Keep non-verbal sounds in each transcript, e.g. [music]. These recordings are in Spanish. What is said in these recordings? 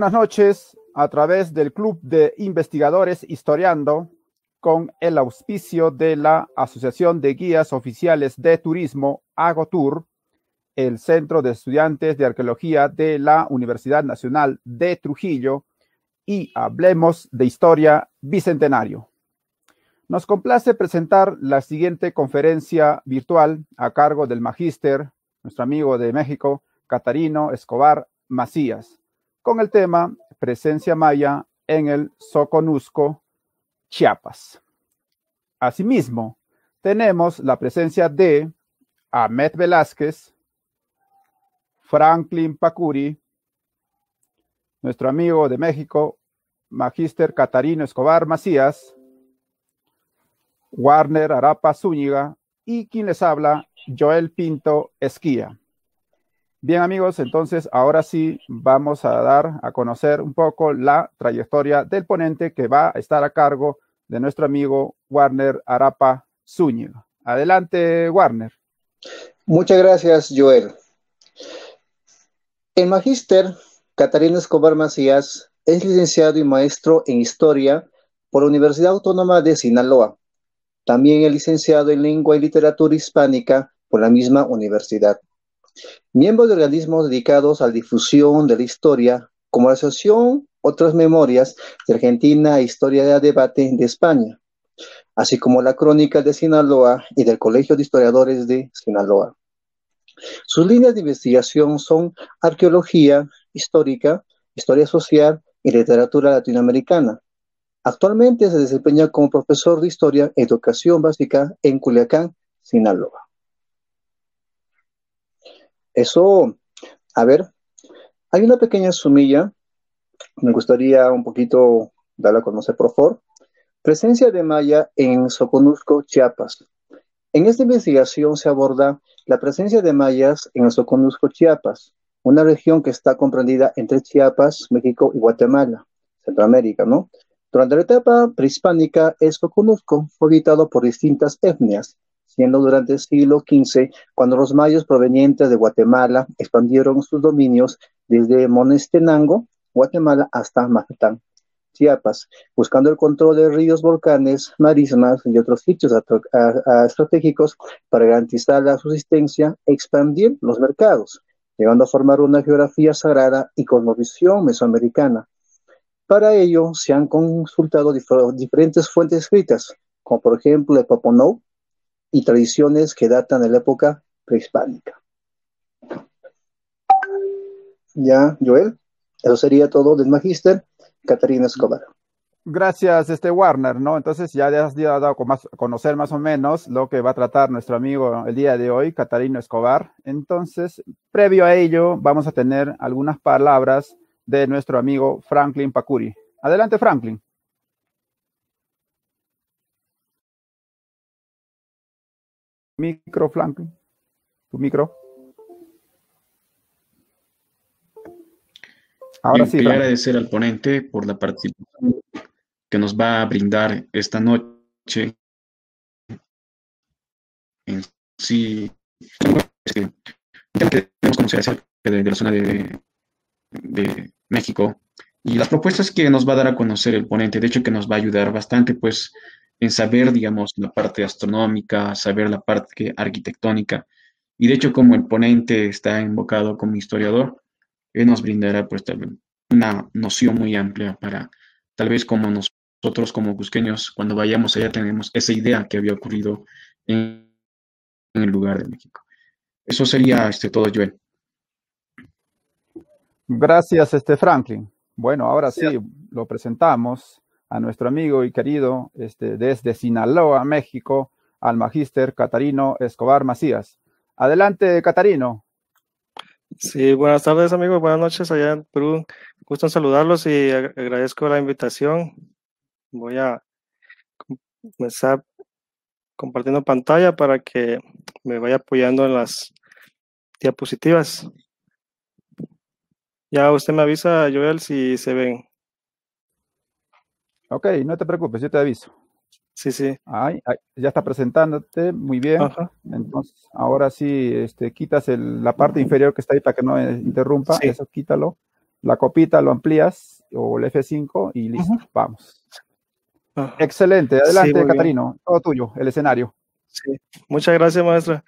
buenas noches a través del Club de Investigadores Historiando con el auspicio de la Asociación de Guías Oficiales de Turismo AGOTUR, el Centro de Estudiantes de Arqueología de la Universidad Nacional de Trujillo y Hablemos de Historia Bicentenario. Nos complace presentar la siguiente conferencia virtual a cargo del magíster, nuestro amigo de México, Catarino Escobar Macías con el tema Presencia Maya en el Soconusco, Chiapas. Asimismo, tenemos la presencia de Ahmed Velázquez, Franklin Pacuri, nuestro amigo de México, Magister Catarino Escobar Macías, Warner Arapa Zúñiga y quien les habla, Joel Pinto Esquía. Bien amigos, entonces ahora sí vamos a dar a conocer un poco la trayectoria del ponente que va a estar a cargo de nuestro amigo Warner Arapa Zúñiga. Adelante, Warner. Muchas gracias, Joel. El magíster Catarina Escobar Macías es licenciado y maestro en Historia por la Universidad Autónoma de Sinaloa. También es licenciado en Lengua y Literatura Hispánica por la misma universidad. Miembro de organismos dedicados a la difusión de la historia, como la Asociación Otras Memorias de Argentina e Historia de Debate de España, así como la Crónica de Sinaloa y del Colegio de Historiadores de Sinaloa. Sus líneas de investigación son arqueología histórica, historia social y literatura latinoamericana. Actualmente se desempeña como profesor de historia e educación básica en Culiacán, Sinaloa. Eso, a ver, hay una pequeña sumilla, me gustaría un poquito darla a conocer, por favor. Presencia de maya en Soconusco, Chiapas. En esta investigación se aborda la presencia de mayas en Soconusco, Chiapas, una región que está comprendida entre Chiapas, México y Guatemala, Centroamérica, ¿no? Durante la etapa prehispánica, Soconusco fue habitado por distintas etnias, siendo durante el siglo XV cuando los mayos provenientes de Guatemala expandieron sus dominios desde Monestenango, Guatemala, hasta Mazatán, Chiapas, buscando el control de ríos, volcanes, marismas y otros sitios estratégicos para garantizar la subsistencia, expandir los mercados, llegando a formar una geografía sagrada y visión mesoamericana. Para ello se han consultado diferentes fuentes escritas, como por ejemplo el Poponou, y tradiciones que datan de la época prehispánica. Ya, Joel, eso sería todo del magíster Catarina Escobar. Gracias, este Warner, ¿no? Entonces ya has dado a conocer más o menos lo que va a tratar nuestro amigo el día de hoy, Catarino Escobar. Entonces, previo a ello, vamos a tener algunas palabras de nuestro amigo Franklin Pacuri. Adelante, Franklin. Micro, Tu micro. Ahora sí. Quiero agradecer al ponente por la participación que nos va a brindar esta noche. En sí, que de, la zona de, de México y las propuestas que nos va a dar a conocer el ponente, de hecho que nos va a ayudar bastante, pues en saber, digamos, la parte astronómica, saber la parte arquitectónica. Y de hecho, como el ponente está invocado como historiador, él nos brindará pues una noción muy amplia para tal vez como nosotros como cusqueños, cuando vayamos allá tenemos esa idea que había ocurrido en, el lugar de México. Eso sería este, todo, Joel. Gracias, este Franklin. Bueno, ahora sí lo presentamos a nuestro amigo y querido este, desde Sinaloa, México, al magíster Catarino Escobar Macías. Adelante, Catarino. Sí, buenas tardes, amigos. Buenas noches allá en Perú. Gusto gusta saludarlos y agradezco la invitación. Voy a comenzar compartiendo pantalla para que me vaya apoyando en las diapositivas. Ya usted me avisa, Joel, si se ven. Ok, no te preocupes, yo te aviso. Sí, sí. ya está presentándote, muy bien. Entonces, ahora sí, este, quitas la parte inferior que está ahí para que no eh, interrumpa, eso quítalo. La copita lo amplías, o el F5, y listo, vamos. Excelente, adelante, Catarino, todo tuyo, el escenario. muchas gracias, maestra.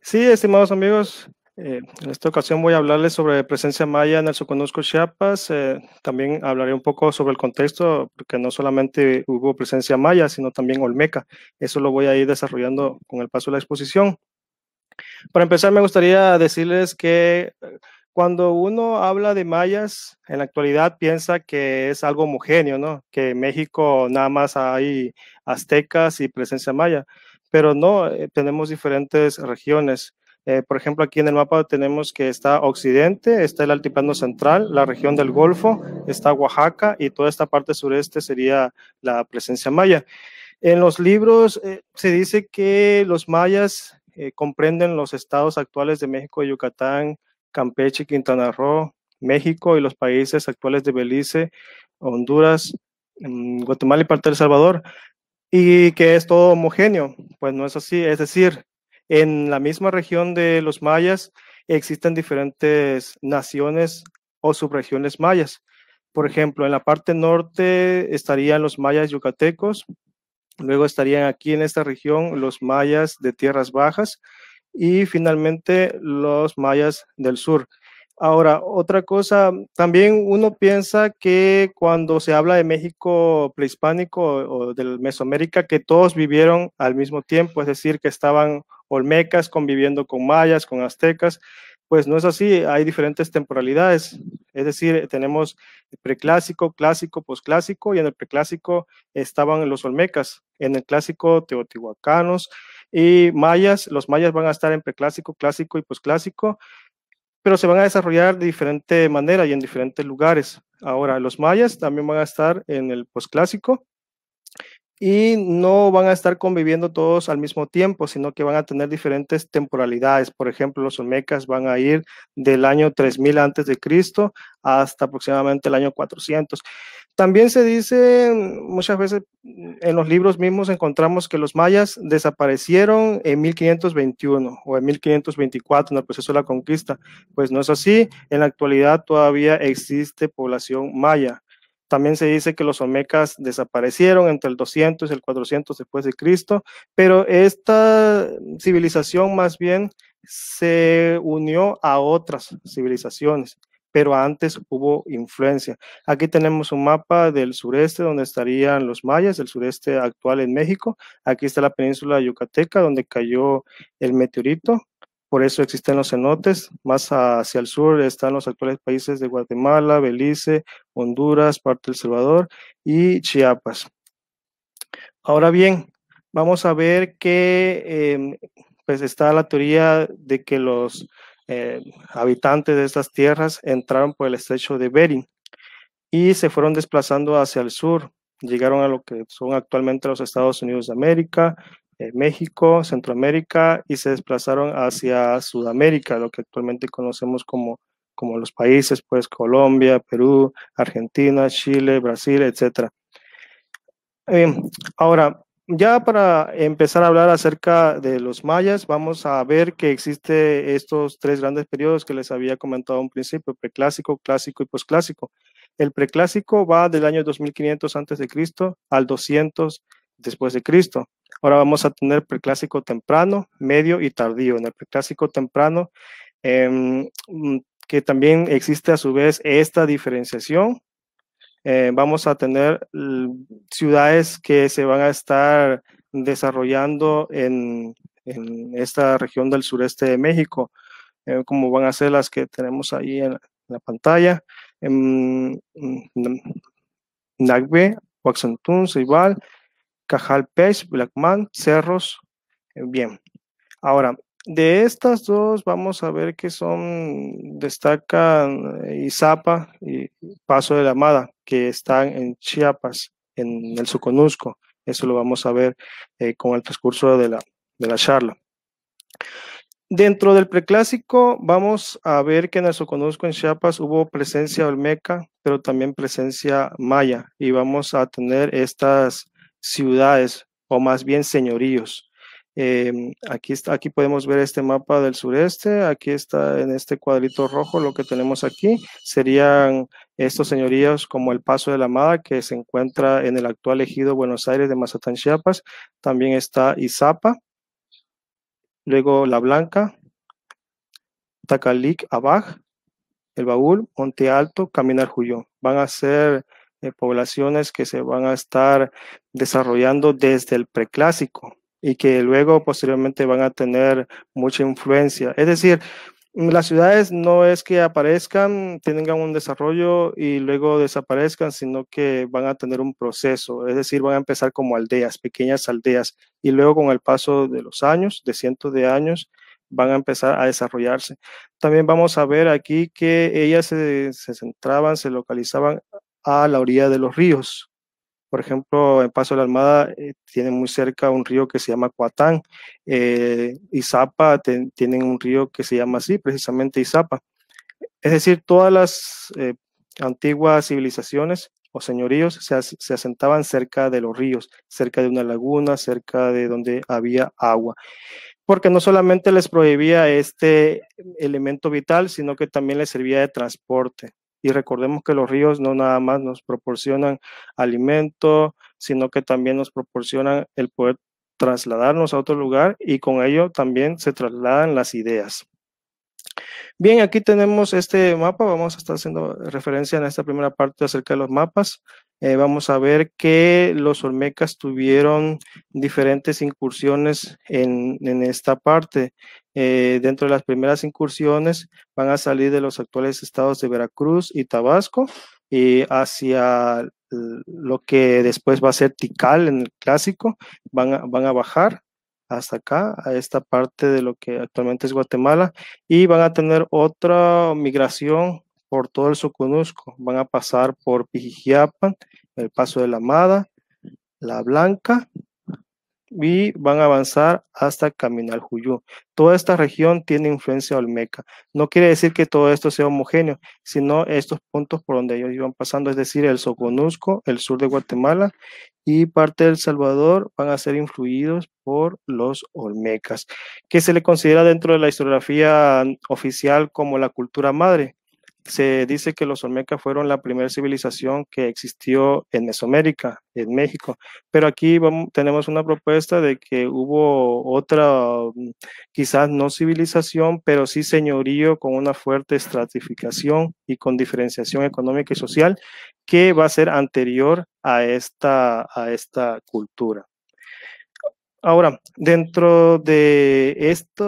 Sí, estimados amigos, eh, en esta ocasión voy a hablarles sobre presencia maya en el Soconusco Chiapas. Eh, también hablaré un poco sobre el contexto, porque no solamente hubo presencia maya, sino también olmeca. Eso lo voy a ir desarrollando con el paso de la exposición. Para empezar, me gustaría decirles que eh, cuando uno habla de mayas, en la actualidad piensa que es algo homogéneo, ¿no? Que México nada más hay aztecas y presencia maya, pero no, tenemos diferentes regiones. Eh, por ejemplo, aquí en el mapa tenemos que está Occidente, está el Altiplano Central, la región del Golfo, está Oaxaca y toda esta parte sureste sería la presencia maya. En los libros eh, se dice que los mayas eh, comprenden los estados actuales de México, Yucatán, Campeche, Quintana Roo, México y los países actuales de Belice, Honduras, mm, Guatemala y parte del Salvador, y que es todo homogéneo. Pues no es así, es decir, en la misma región de los mayas existen diferentes naciones o subregiones mayas. Por ejemplo, en la parte norte estarían los mayas yucatecos, luego estarían aquí en esta región los mayas de tierras bajas y finalmente los mayas del sur. Ahora, otra cosa, también uno piensa que cuando se habla de México prehispánico o del Mesoamérica, que todos vivieron al mismo tiempo, es decir, que estaban olmecas conviviendo con mayas, con aztecas, pues no es así, hay diferentes temporalidades, es decir, tenemos preclásico, clásico, posclásico, y en el preclásico estaban los olmecas, en el clásico teotihuacanos y mayas, los mayas van a estar en preclásico, clásico y posclásico, pero se van a desarrollar de diferente manera y en diferentes lugares. Ahora, los mayas también van a estar en el posclásico, y no van a estar conviviendo todos al mismo tiempo, sino que van a tener diferentes temporalidades. Por ejemplo, los Olmecas van a ir del año 3000 antes de Cristo hasta aproximadamente el año 400. También se dice muchas veces en los libros mismos encontramos que los mayas desaparecieron en 1521 o en 1524 en el proceso de la conquista. Pues no es así, en la actualidad todavía existe población maya. También se dice que los Olmecas desaparecieron entre el 200 y el 400 después de Cristo, pero esta civilización más bien se unió a otras civilizaciones, pero antes hubo influencia. Aquí tenemos un mapa del sureste donde estarían los mayas, el sureste actual en México. Aquí está la península yucateca donde cayó el meteorito por eso existen los cenotes. Más hacia el sur están los actuales países de Guatemala, Belice, Honduras, parte del Salvador y Chiapas. Ahora bien, vamos a ver que em, pues está la teoría de que los em, habitantes de estas tierras entraron por el estrecho de Bering y se fueron desplazando hacia el sur. Llegaron a lo que son actualmente los Estados Unidos de América, México, Centroamérica y se desplazaron hacia Sudamérica, lo que actualmente conocemos como, como los países, pues Colombia, Perú, Argentina, Chile, Brasil, etc. Em, ahora, ya para empezar a hablar acerca de los mayas, vamos a ver que existe estos tres grandes periodos que les había comentado a un principio, preclásico, clásico y posclásico. El preclásico va del año 2500 a.C. al 200 después de Cristo. Ahora vamos a tener preclásico temprano, medio y tardío. En el preclásico temprano, em, mm, que también existe a su vez esta diferenciación, eh, vamos a tener ciudades que se van a estar desarrollando en, esta región del sureste de México, eh, como van a ser las que tenemos ahí en, la pantalla. Em, mm, Nagbe, Waxantún, Seibal, Cajal Page, Blackman, Cerros. Eh, bien. Ahora, de estas dos vamos a ver que son, destacan eh, Izapa y Paso de la Amada, que están en Chiapas, en el Suconusco, Eso lo vamos a ver eh, con el transcurso de la, de la charla. Dentro del preclásico vamos a ver que en el Soconusco, en Chiapas, hubo presencia olmeca, pero también presencia maya, y vamos a tener estas ciudades o más bien señoríos. Em, aquí, aquí podemos ver este mapa del sureste, aquí está en este cuadrito rojo lo que tenemos aquí, serían estos señoríos como el Paso de la Amada que se encuentra en el actual ejido Buenos Aires de Mazatán, Chiapas, también está Izapa, luego La Blanca, Tacalic, Abaj, El Baúl, Monte Alto, Caminar Juyón. Van a ser poblaciones que se van a estar desarrollando desde el preclásico y que luego posteriormente van a tener mucha influencia. Es decir, mm, las ciudades no es que aparezcan, tengan un desarrollo y luego desaparezcan, sino que van a tener un proceso, es decir, van a empezar como aldeas, pequeñas aldeas, y luego con el paso de los años, de cientos de años, van a empezar a desarrollarse. También vamos a ver aquí que ellas se, se centraban, se localizaban a la orilla de los ríos. Por ejemplo, en Paso de la Armada eh, tienen muy cerca un río que se llama Coatán. Eh, Izapa tienen un río que se llama así, precisamente Izapa. Es decir, todas las eh, antiguas civilizaciones o señoríos se, asentaban cerca de los ríos, cerca de una laguna, cerca de donde había agua. Porque no solamente les prohibía este elemento vital, sino que también les servía de transporte. Y recordemos que los ríos no nada más nos proporcionan alimento, sino que también nos proporcionan el poder trasladarnos a otro lugar y con ello también se trasladan las ideas. Bien, aquí tenemos este mapa, vamos a estar haciendo referencia en esta primera parte acerca de los mapas. Eh, vamos a ver que los olmecas tuvieron diferentes incursiones en, en esta parte. Eh, dentro de las primeras incursiones van a salir de los actuales estados de Veracruz y Tabasco y hacia lo que después va a ser Tikal en el clásico, van a, van a bajar hasta acá, a esta parte de lo que actualmente es Guatemala, y van a tener otra migración por todo el Soconusco, van a pasar por Pijijiapan, el Paso de la Amada, La Blanca, y van a avanzar hasta Caminal Juyú. Toda esta región tiene influencia olmeca. No quiere decir que todo esto sea homogéneo, sino estos puntos por donde ellos iban pasando, es decir, el Soconusco, el sur de Guatemala y parte del Salvador van a ser influidos por los olmecas, que se le considera dentro de la historiografía oficial como la cultura madre se dice que los Olmecas fueron la primera civilización que existió en Mesoamérica, en México. Pero aquí tenemos una propuesta de que hubo otra, mm, quizás no civilización, pero sí señorío con una fuerte estratificación y con diferenciación económica y social que va a ser anterior a esta, a esta cultura. Ahora, dentro de este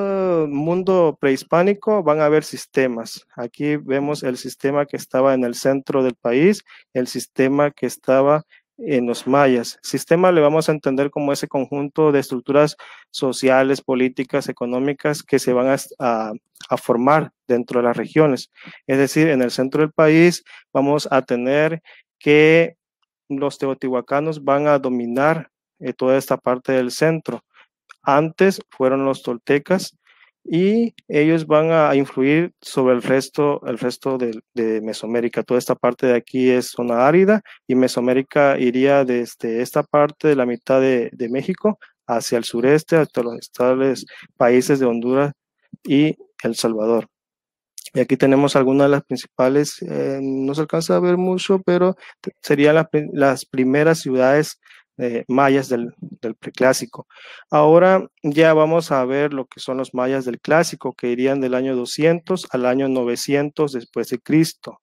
mundo prehispánico van a haber sistemas. Aquí vemos el sistema que estaba en el centro del país, el sistema que estaba en los mayas. Sistema le vamos a entender como ese conjunto de estructuras sociales, políticas, económicas que se van a, formar dentro de las regiones. Es decir, en el centro del país vamos a tener que los teotihuacanos van a dominar eh, toda esta parte del centro. Antes fueron los toltecas y ellos van a influir sobre el resto, el resto de, de Mesoamérica. Toda esta parte de aquí es zona árida y Mesoamérica iría desde esta parte de la mitad de, México hacia el sureste, hasta los estables países de Honduras y El Salvador. Y aquí tenemos algunas de las principales, eh, no se alcanza a ver mucho, pero serían las primeras ciudades mayas del, preclásico. Ahora ya vamos a ver lo que son los mayas del clásico, que irían del año 200 al año 900 después de Cristo.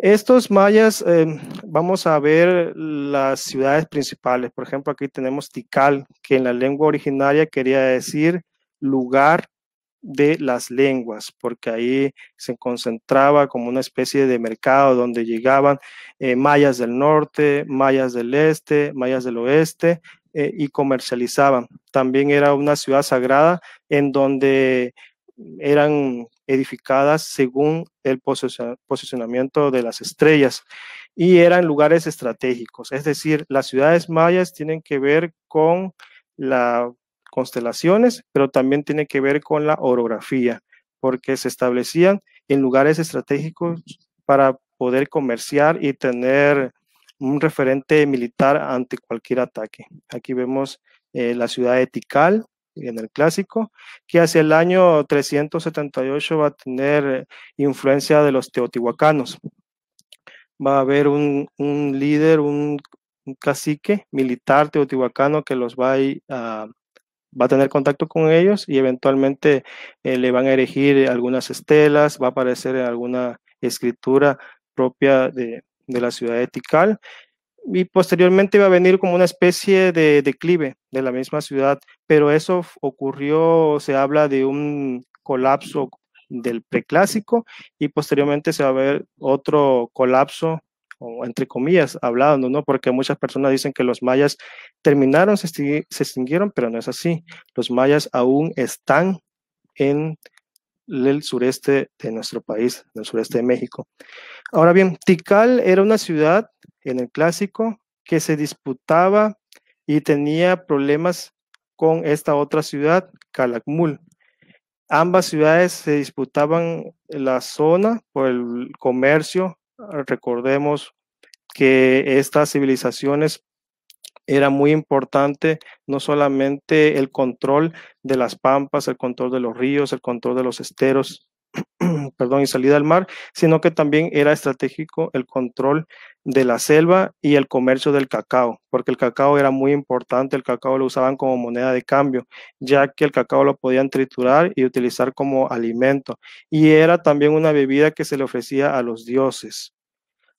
Estos mayas, em, vamos a ver las ciudades principales. Por ejemplo, aquí tenemos Tikal, que en la lengua originaria quería decir lugar de las lenguas, porque ahí se concentraba como una especie de mercado donde llegaban eh, mayas del norte, mayas del este, mayas del oeste eh, y comercializaban. También era una ciudad sagrada en donde eran edificadas según el posicionamiento de las estrellas y eran lugares estratégicos, es decir, las ciudades mayas tienen que ver con la constelaciones, pero también tiene que ver con la orografía, porque se establecían en lugares estratégicos para poder comerciar y tener un referente militar ante cualquier ataque. Aquí vemos eh, la ciudad de Tikal en el clásico, que hacia el año 378 va a tener influencia de los teotihuacanos. Va a haber un, líder, un, cacique militar teotihuacano que los va a va a tener contacto con ellos y eventualmente eh, le van a erigir algunas estelas, va a aparecer alguna escritura propia de, la ciudad de Tikal y posteriormente va a venir como una especie de declive de la misma ciudad, pero eso ocurrió, se habla de un colapso del preclásico y posteriormente se va a ver otro colapso entre comillas, hablando, ¿no? Porque muchas personas dicen que los mayas terminaron, se, extinguieron, pero no es así. Los mayas aún están en el sureste de nuestro país, en el sureste de México. Ahora bien, Tikal era una ciudad en el clásico que se disputaba y tenía problemas con esta otra ciudad, Calakmul. Ambas ciudades se disputaban la zona por el comercio Recordemos que estas civilizaciones era muy importante no solamente el control de las pampas, el control de los ríos, el control de los esteros, [clears throat] perdón, y salida al mar, sino que también era estratégico el control de la selva y el comercio del cacao, porque el cacao era muy importante, el cacao lo usaban como moneda de cambio, ya que el cacao lo podían triturar y utilizar como alimento, y era también una bebida que se le ofrecía a los dioses.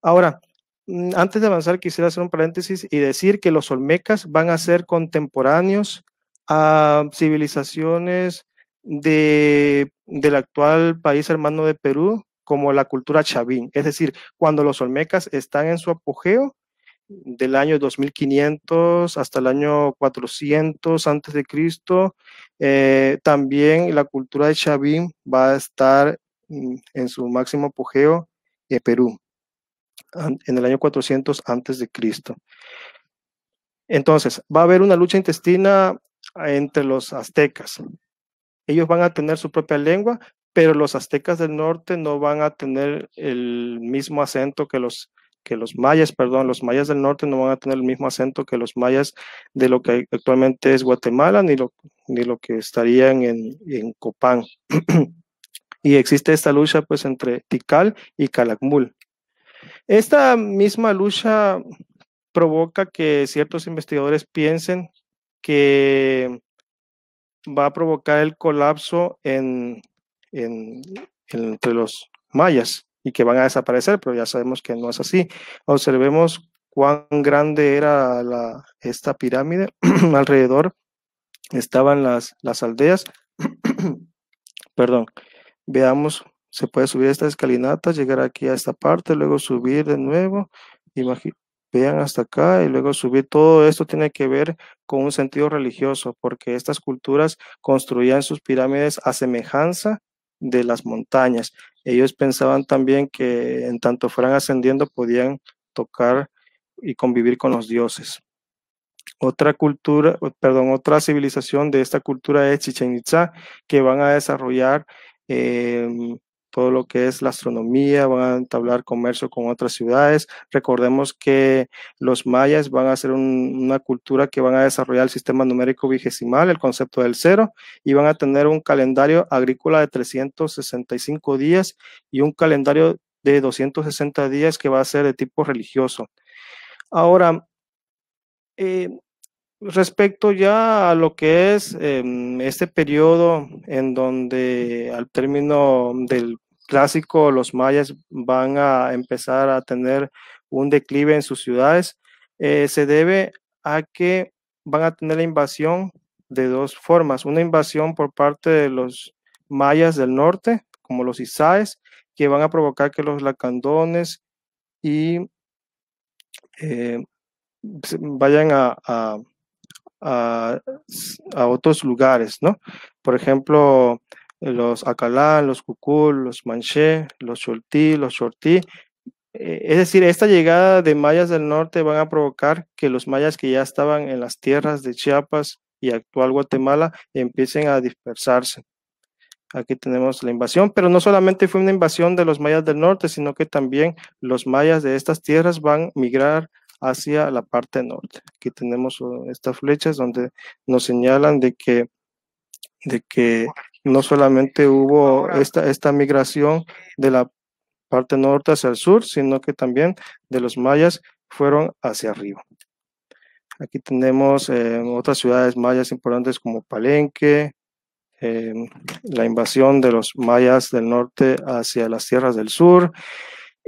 Ahora, mm, antes de avanzar, quisiera hacer un paréntesis y decir que los olmecas van a ser contemporáneos a civilizaciones de, del actual país hermano de Perú, como la cultura chavín. Es decir, cuando los olmecas están en su apogeo, del año 2500 hasta el año 400 antes de Cristo, eh, también la cultura de Chavín va a estar mm, en su máximo apogeo en Perú en el año 400 antes de Cristo. Entonces, va a haber una lucha intestina ah, entre los aztecas. Ellos van a tener su propia lengua, pero los aztecas del norte no van a tener el mismo acento que los que los mayas, perdón, los mayas del norte no van a tener el mismo acento que los mayas de lo que actualmente es Guatemala, ni lo, ni lo que estarían en, en Copán. [clears throat] y existe esta lucha pues entre Tikal y Calakmul. Esta misma lucha provoca que ciertos investigadores piensen que va a provocar el colapso en, en, entre los mayas y que van a desaparecer, pero ya sabemos que no es así. Observemos cuán grande era esta pirámide. [clears throat] Alrededor estaban las, las aldeas. [clears throat] Perdón. Veamos se puede subir esta escalinata, llegar aquí a esta parte, luego subir de nuevo, vean hasta acá y luego subir. Todo esto tiene que ver con un sentido religioso, porque estas culturas construían sus pirámides a semejanza de las montañas. Ellos pensaban también que en tanto fueran ascendiendo podían tocar y convivir con los dioses. Otra cultura, perdón, otra civilización de esta cultura es Chichen que van a desarrollar em, todo lo que es la astronomía, van a entablar comercio con otras ciudades. Recordemos que los mayas van a ser una cultura que van a desarrollar el sistema numérico vigesimal, el concepto del cero, y van a tener un calendario agrícola de 365 días y un calendario de 260 días que va a ser de tipo religioso. Ahora, eh, respecto ya a lo que es em, este periodo en donde al término del clásico los mayas van a empezar a tener un declive en sus ciudades, eh, se debe a que van a tener la invasión de dos formas. Una invasión por parte de los mayas del norte, como los isaes, que van a provocar que los lacandones y eh, vayan a, a, a, a, otros lugares, ¿no? Por ejemplo, los Acalá, los Cucul, los Manché, los Xultí, los Xortí, eh, Es decir, esta llegada de mayas del norte van a provocar que los mayas que ya estaban en las tierras de Chiapas y actual Guatemala empiecen a dispersarse. Aquí tenemos la invasión, pero no solamente fue una invasión de los mayas del norte, sino que también los mayas de estas tierras van a migrar hacia la parte norte. Aquí tenemos uh, estas flechas donde nos señalan de que, de que no solamente hubo esta, esta migración de la parte norte hacia el sur, sino que también de los mayas fueron hacia arriba. Aquí tenemos eh, otras ciudades mayas importantes como Palenque, eh, la invasión de los mayas del norte hacia las tierras del sur,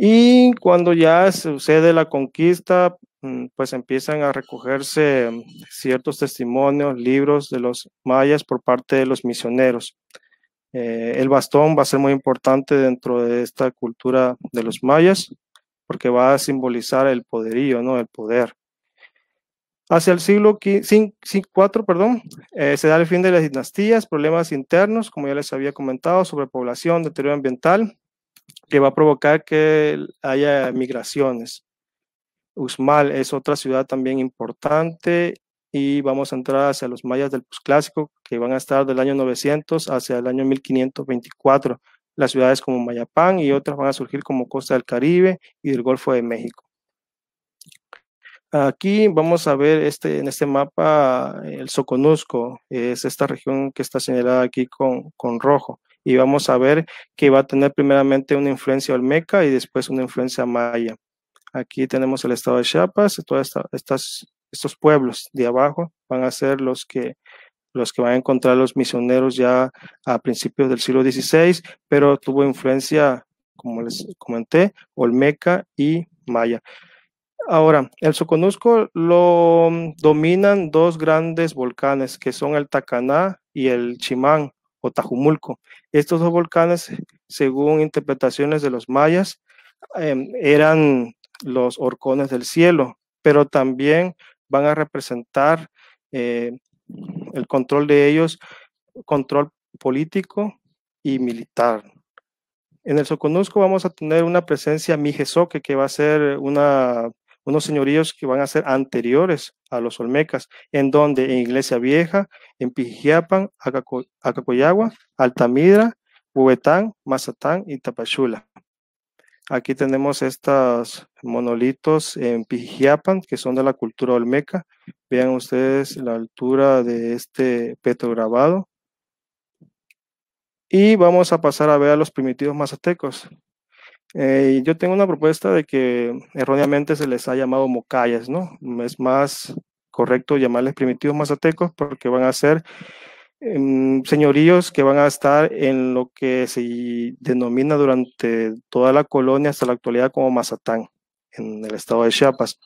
y cuando ya sucede la conquista, mm, pues empiezan a recogerse mm, ciertos testimonios, libros de los mayas por parte de los misioneros. Eh, el bastón va a ser muy importante dentro de esta cultura de los mayas porque va a simbolizar el poderío, ¿no? El poder. Hacia el siglo IV, perdón, eh, se da el fin de las dinastías, problemas internos, como ya les había comentado, sobrepoblación, deterioro ambiental, que va a provocar que haya migraciones. Uxmal es otra ciudad también importante y vamos a entrar hacia los mayas del posclásico que van a estar del año 900 hacia el año 1524. Las ciudades como Mayapán y otras van a surgir como Costa del Caribe y del Golfo de México. Aquí vamos a ver este, en este mapa el Soconusco, es esta región que está señalada aquí con rojo y vamos a ver que va a tener primeramente una influencia olmeca y después una influencia maya. Aquí tenemos el estado de Chiapas, todos estos pueblos de abajo van a ser los que los que van a encontrar los misioneros ya a principios del siglo XVI, pero tuvo influencia, como les comenté, olmeca y maya. Ahora, el Soconusco lo dominan dos grandes volcanes, que son el Tacaná y el Chimán o Tajumulco. Estos dos volcanes, según interpretaciones de los mayas, em, eran los horcones del cielo, pero también van a representar eh, el control de ellos, control político y militar. En el Soconusco vamos a tener una presencia mijesoque, que va a ser una unos señoríos que van a ser anteriores a los olmecas, en donde en Iglesia Vieja, en Pijiapan, Acapoyagua, Acacoyagua, Altamira, Huetán, Mazatán y Tapachula. Aquí tenemos estos monolitos en Pijiapan, que son de la cultura olmeca. Vean ustedes la altura de este petrograbado. Y vamos a pasar a ver a los primitivos mazatecos. Eh, yo tengo una propuesta de que erróneamente se les ha llamado mocayas, ¿no? Es más correcto llamarles primitivos mazatecos porque van a ser em, señoríos que van a estar en lo que se denomina durante toda la colonia hasta la actualidad como Mazatán, en el estado de Chiapas.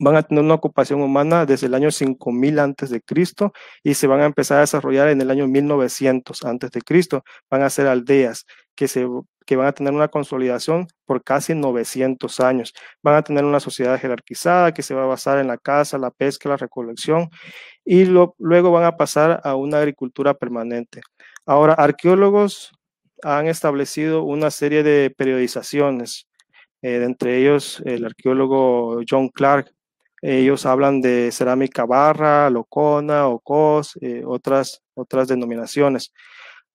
Van a tener una ocupación humana desde el año 5000 antes de Cristo y se van a empezar a desarrollar en el año 1900 antes de Cristo. Van a ser aldeas que se que van a tener una consolidación por casi 900 años. Van a tener una sociedad jerarquizada que se va a basar en la caza, la pesca, la recolección y luego van a pasar a una agricultura permanente. Ahora, arqueólogos han establecido una serie de periodizaciones, eh, entre ellos el arqueólogo John Clark. Ellos hablan de cerámica barra, locona, ocos, Cos, eh, otras denominaciones.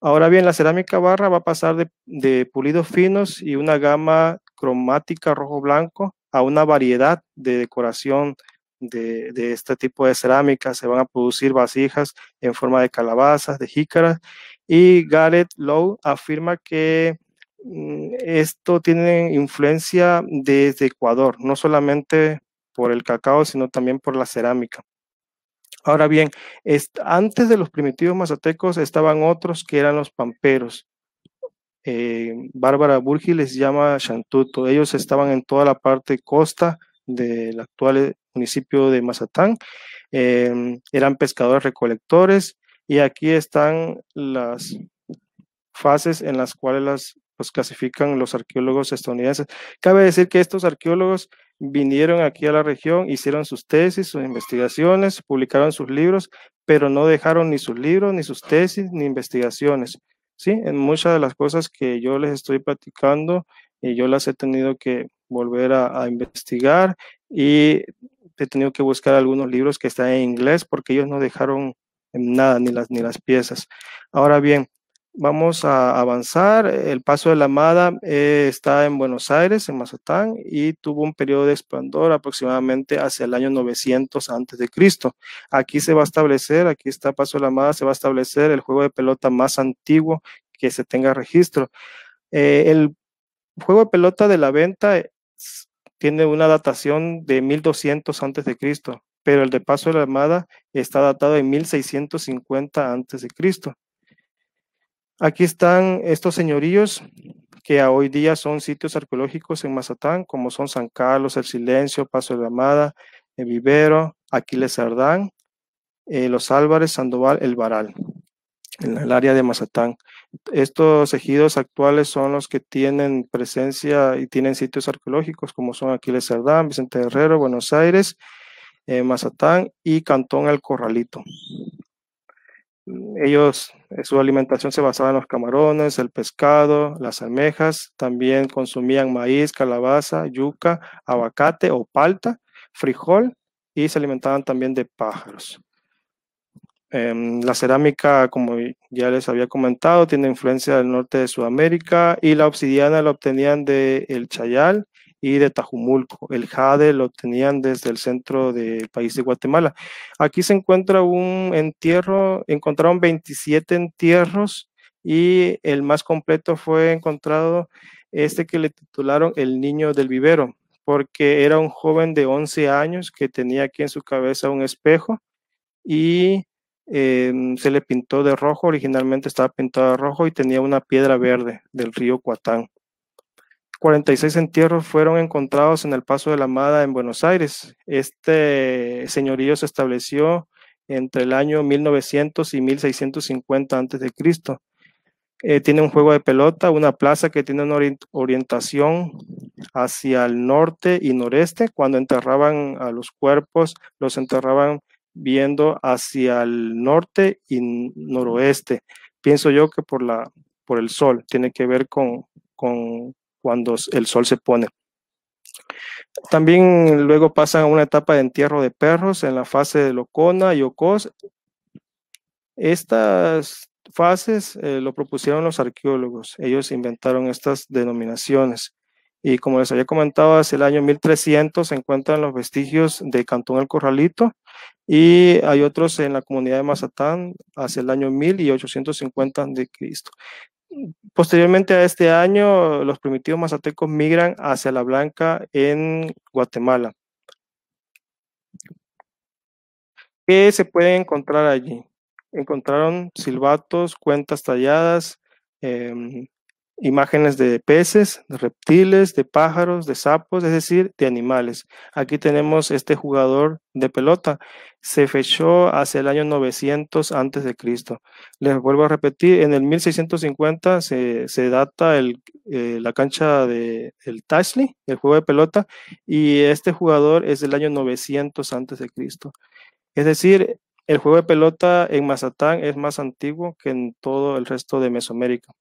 Ahora bien, la cerámica barra va a pasar de, pulidos finos y una gama cromática rojo-blanco a una variedad de decoración de, este tipo de cerámica. Se van a producir vasijas en forma de calabazas, de jícaras. Y Gareth Lowe afirma que mm, esto tiene influencia desde Ecuador, no solamente por el cacao, sino también por la cerámica. Ahora bien, antes de los primitivos mazatecos estaban otros que eran los pamperos. Eh, Bárbara Burgi les llama Chantuto. Ellos estaban en toda la parte costa del actual municipio de Mazatán. Em, eran pescadores recolectores y aquí están las fases en las cuales las, los pues, clasifican los arqueólogos estadounidenses. Cabe decir que estos arqueólogos vinieron aquí a la región, hicieron sus tesis, sus investigaciones, publicaron sus libros, pero no dejaron ni sus libros, ni sus tesis, ni investigaciones. ¿sí? En muchas de las cosas que yo les estoy platicando, eh, yo las he tenido que volver a, investigar y he tenido que buscar algunos libros que están en inglés porque ellos no dejaron nada, ni las, ni las piezas. Ahora bien, Vamos a avanzar. El Paso de la Amada eh, está en Buenos Aires, en Mazatán, y tuvo un periodo de esplendor aproximadamente hacia el año 900 antes de Cristo. Aquí se va a establecer, aquí está Paso de la Amada, se va a establecer el juego de pelota más antiguo que se tenga registro. Eh, el juego de pelota de la venta eh, tiene una datación de 1200 antes de Cristo, pero el de Paso de la Amada está datado en 1650 antes de Cristo. Aquí están estos señoríos que hoy día son sitios arqueológicos en Mazatán, como son San Carlos, El Silencio, Paso de la Amada, El Vivero, Aquiles Ardán, eh, Los Álvarez, Sandoval, El Baral, en el área de Mazatán. Estos ejidos actuales son los que tienen presencia y tienen sitios arqueológicos, como son Aquiles Ardán, Vicente Herrero, Buenos Aires, eh, Mazatán y Cantón El Corralito. Ellos, eh, su alimentación se basaba en los camarones, el pescado, las almejas, también consumían maíz, calabaza, yuca, aguacate o palta, frijol y se alimentaban también de pájaros. Em, la cerámica, como ya les había comentado, tiene influencia del norte de Sudamérica y la obsidiana la obtenían del el Chayal y de Tajumulco. El jade lo tenían desde el centro del país de Guatemala. Aquí se encuentra un entierro, encontraron 27 entierros y el más completo fue encontrado este que le titularon El Niño del Vivero, porque era un joven de 11 años que tenía aquí en su cabeza un espejo y em, se le pintó de rojo, originalmente estaba pintado de rojo y tenía una piedra verde del río Cuatán. 46 entierros fueron encontrados en el Paso de la Mada en Buenos Aires. Este señorío se estableció entre el año 1900 y 1650 a.C. Eh, tiene un juego de pelota, una plaza que tiene una orientación hacia el norte y noreste. Cuando enterraban a los cuerpos, los enterraban viendo hacia el norte y noroeste. Pienso yo que por, la, por el sol, tiene que ver con, cuando el sol se pone. También luego pasan a una etapa de entierro de perros en la fase de Locona y Ocos. Estas fases eh, lo propusieron los arqueólogos. Ellos inventaron estas denominaciones. Y como les había comentado, hace el año 1300 se encuentran los vestigios de Cantón El Corralito y hay otros en la comunidad de Mazatán hacia el año 1850 de Cristo. Posteriormente a este año, los primitivos mazatecos migran hacia La Blanca en Guatemala. ¿Qué se puede encontrar allí? Encontraron silbatos, cuentas talladas, em, imágenes de peces, de reptiles, de pájaros, de sapos, es decir, de animales. Aquí tenemos este jugador de pelota. Se fechó hacia el año 900 antes de Cristo. Les vuelvo a repetir, en el 1650 se, data el, eh, la cancha del el Tashley, el juego de pelota, y este jugador es del año 900 antes de Cristo. Es decir, el juego de pelota en Mazatán es más antiguo que en todo el resto de Mesoamérica.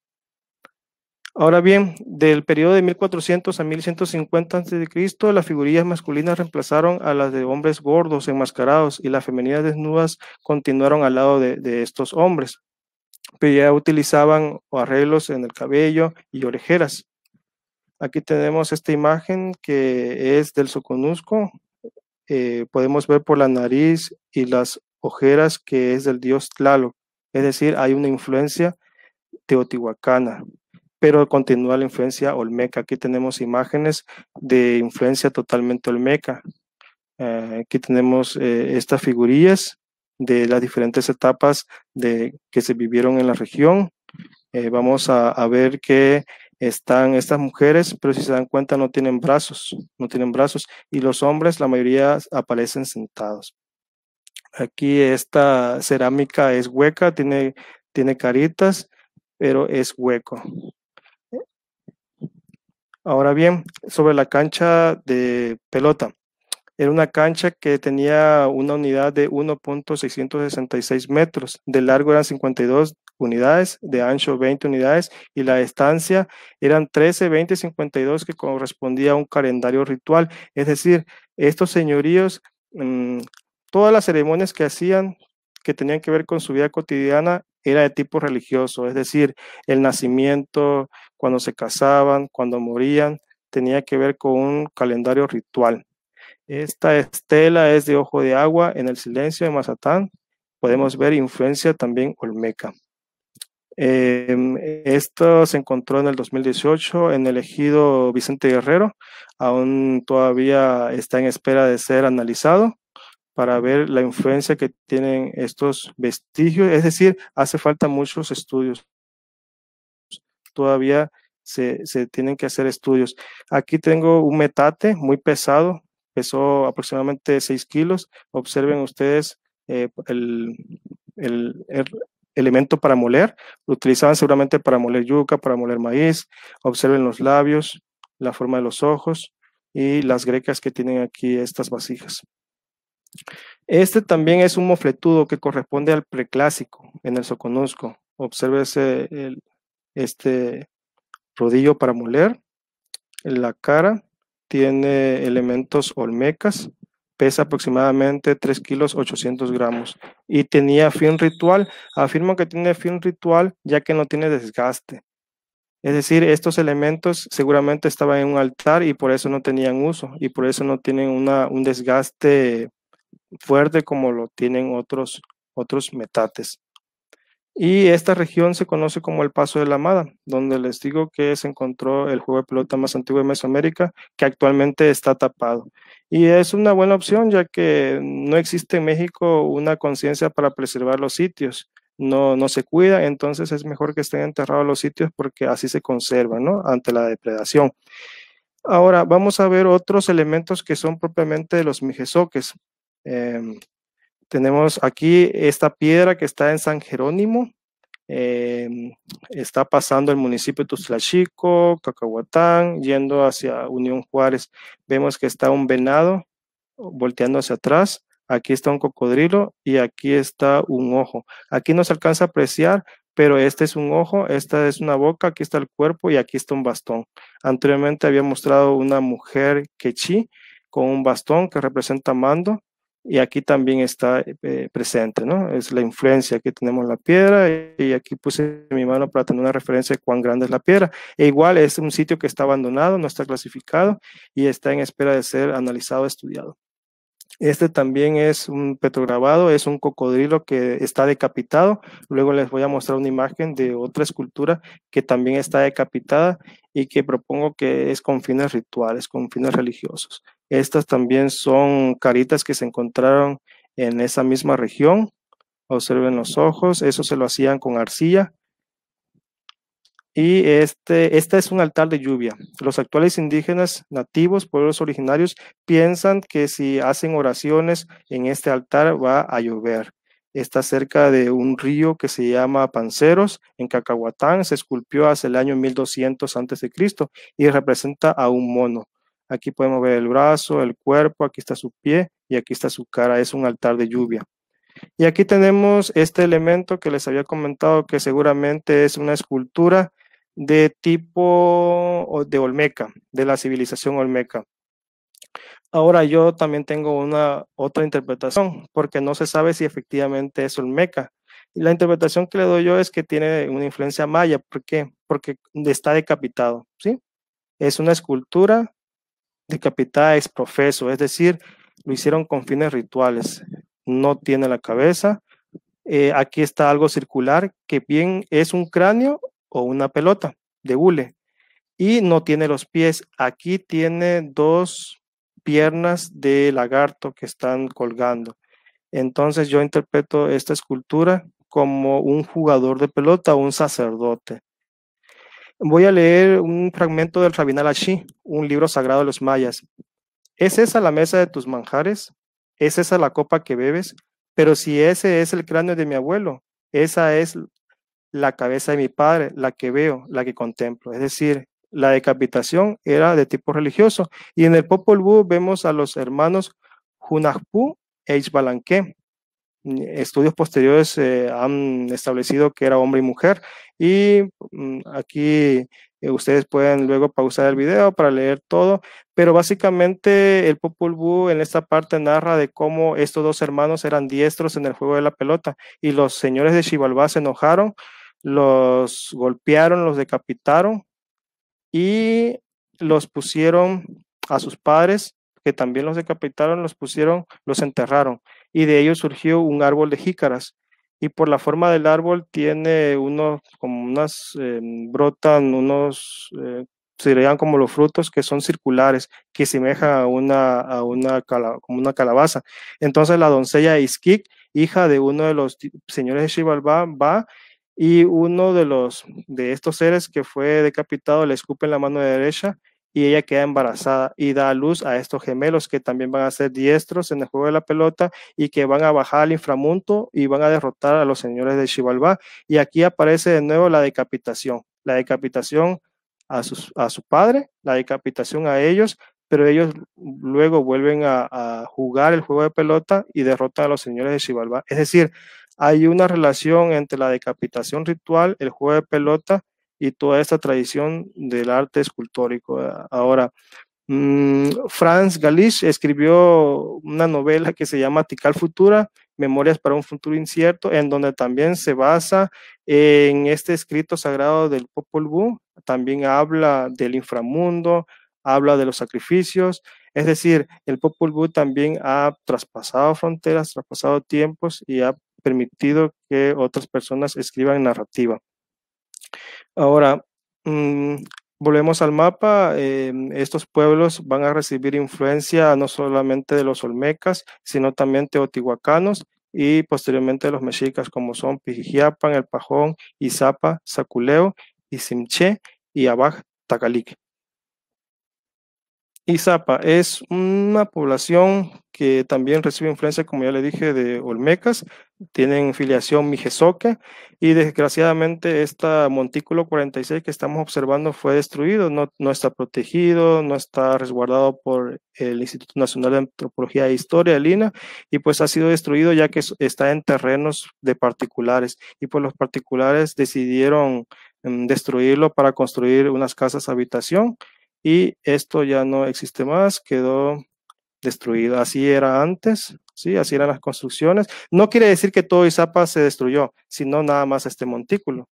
Ahora bien, del periodo de 1400 a 1150 a.C., las figurillas masculinas reemplazaron a las de hombres gordos, enmascarados, y las femeninas desnudas continuaron al lado de, estos hombres. Pero ya utilizaban arreglos en el cabello y orejeras. Aquí tenemos esta imagen que es del Soconusco. Eh, podemos ver por la nariz y las ojeras que es del dios Tlaloc. Es decir, hay una influencia teotihuacana pero continúa la influencia olmeca. Aquí tenemos imágenes de influencia totalmente olmeca. Eh, aquí tenemos eh, estas figurillas de las diferentes etapas que se vivieron en la región. Eh, vamos a, ver que están estas mujeres, pero si se dan cuenta no tienen brazos, no tienen brazos. Y los hombres, la mayoría aparecen sentados. Aquí esta cerámica es hueca, tiene, tiene caritas, pero es hueco. Ahora bien, sobre la cancha de pelota, era una cancha que tenía una unidad de 1.666 metros, de largo eran 52 unidades, de ancho 20 unidades y la distancia eran 13, 20 52 que correspondía a un calendario ritual. Es decir, estos señoríos, mm, todas las ceremonias que hacían que tenían que ver con su vida cotidiana era de tipo religioso, es decir, el nacimiento, cuando se casaban, cuando morían, tenía que ver con un calendario ritual. Esta estela es de ojo de agua en el silencio de Mazatán. Podemos ver influencia también olmeca. Em, esto se encontró en el 2018 en el ejido Vicente Guerrero. Aún todavía está en espera de ser analizado para ver la influencia que tienen estos vestigios. Es decir, hace falta muchos estudios. Todavía se, tienen que hacer estudios. Aquí tengo un metate muy pesado, pesó aproximadamente 6 kilos. Observen ustedes eh, el, el, elemento para moler. Lo utilizaban seguramente para moler yuca, para moler maíz. Observen los labios, la forma de los ojos y las grecas que tienen aquí estas vasijas. Este también es un mofletudo que corresponde al preclásico en el soconusco. Observese este rodillo para moler. La cara tiene elementos olmecas, pesa aproximadamente 3 kilos 800 gramos y tenía fin ritual. Afirmo que tiene fin ritual ya que no tiene desgaste. Es decir, estos elementos seguramente estaban en un altar y por eso no tenían uso y por eso no tienen un desgaste fuerte como lo tienen otros, otros metates. Y esta región se conoce como el Paso de la Amada, donde les digo que se encontró el juego de pelota más antiguo de Mesoamérica, que actualmente está tapado. Y es una buena opción, ya que no existe en México una conciencia para preservar los sitios. No, no se cuida, entonces es mejor que estén enterrados los sitios porque así se conservan ¿no? ante la depredación. Ahora vamos a ver otros elementos que son propiamente de los mijesoques. Em, tenemos aquí esta piedra que está en San Jerónimo. Em, está pasando el municipio de Tuxtlachico, Cacahuatán, yendo hacia Unión Juárez. Vemos que está un venado volteando hacia atrás. Aquí está un cocodrilo y aquí está un ojo. Aquí no se alcanza a apreciar, pero este es un ojo, esta es una boca, aquí está el cuerpo y aquí está un bastón. Anteriormente había mostrado una mujer quechí con un bastón que representa mando y aquí también está eh, presente, ¿no? Es la influencia, que tenemos la piedra y aquí puse mi mano para tener una referencia de cuán grande es la piedra. E igual es un sitio que está abandonado, no está clasificado y está en espera de ser analizado, estudiado. Este también es un petrograbado, es un cocodrilo que está decapitado. Luego les voy a mostrar una imagen de otra escultura que también está decapitada y que propongo que es con fines rituales, con fines religiosos. Estas también son caritas que se encontraron en esa misma región. Observen los ojos, eso se lo hacían con arcilla. Y este, este, es un altar de lluvia. Los actuales indígenas nativos, pueblos originarios, piensan que si hacen oraciones en este altar va a llover. Está cerca de un río que se llama Panceros, en Cacahuatán, se esculpió hace el año 1200 a.C. y representa a un mono. Aquí podemos ver el brazo, el cuerpo, aquí está su pie y aquí está su cara. Es un altar de lluvia. Y aquí tenemos este elemento que les había comentado que seguramente es una escultura de tipo de Olmeca, de la civilización Olmeca. Ahora yo también tengo una otra interpretación, porque no se sabe si efectivamente es Olmeca. La interpretación que le doy yo es que tiene una influencia maya. ¿Por qué? Porque está decapitado, ¿sí? Es una escultura decapitada es profeso, es decir, lo hicieron con fines rituales. No tiene la cabeza. Eh, aquí está algo circular que bien es un cráneo o una pelota de hule. Y no tiene los pies. Aquí tiene dos piernas de lagarto que están colgando. Entonces yo interpreto esta escultura como un jugador de pelota o un sacerdote. Voy a leer un fragmento del Rabinal Ashi, un libro sagrado de los mayas. ¿Es esa la mesa de tus manjares? ¿Es esa la copa que bebes? Pero si ese es el cráneo de mi abuelo, esa es la cabeza de mi padre, la que veo, la que contemplo. Es decir, la decapitación era de tipo religioso. Y en el Popol Vuh vemos a los hermanos Hunahpu e Ixbalanqué, estudios posteriores eh, han establecido que era hombre y mujer. Y mm, aquí eh, ustedes pueden luego pausar el video para leer todo, pero básicamente el Popol Vuh en esta parte narra de cómo estos dos hermanos eran diestros en el juego de la pelota y los señores de Xibalbá se enojaron, los golpearon, los decapitaron y los pusieron a sus padres, que también los decapitaron, los pusieron, los enterraron y de ellos surgió un árbol de jícaras. Y por la forma del árbol tiene unos, como unas, em, brotan unos, se eh, serían como los frutos que son circulares, que semejan a una, a una, como una calabaza. Entonces la doncella Iskik, hija de uno de los señores de Shivalba, va y uno de los de estos seres que fue decapitado le escupe en la mano derecha y ella queda embarazada y da a luz a estos gemelos que también van a ser diestros en el juego de la pelota y que van a bajar al inframundo y van a derrotar a los señores de Xibalbá. Y aquí aparece de nuevo la decapitación, la decapitación a, a su padre, la decapitación a ellos, pero ellos luego vuelven a, jugar el juego de pelota y derrotan a los señores de Xibalbá. Es decir, hay una relación entre la decapitación ritual, el juego de pelota y toda esta tradición del arte escultórico. Ah, ahora, mm, Franz Galisch escribió una novela que se llama Tical Futura, Memorias para un futuro incierto, en donde también se basa en este escrito sagrado del Popol Vuh, también habla del inframundo, habla de los sacrificios, es decir, el Popol Vuh también ha traspasado fronteras, traspasado tiempos y ha permitido que otras personas escriban narrativa. Ahora, mm, volvemos al mapa, em, estos pueblos van a recibir influencia no solamente de los olmecas, sino también teotihuacanos y posteriormente de los mexicas, como son Pijijiapan, El Pajón, Izapa, Saculeo, Isimche y Abaj Tagalic. Izapa es una población que también recibe influencia, como ya le dije, de Olmecas, tienen filiación Mijesoca y desgraciadamente este montículo 46 que estamos observando fue destruido, no, no está protegido, no está resguardado por el Instituto Nacional de Antropología e Historia, el y pues ha sido destruido ya que está en terrenos de particulares y pues los particulares decidieron mm, destruirlo para construir unas casas habitación y esto ya no existe más, quedó destruido. Así era antes, ¿sí? así eran las construcciones. No quiere decir que todo Izapa se destruyó, sino nada más este montículo.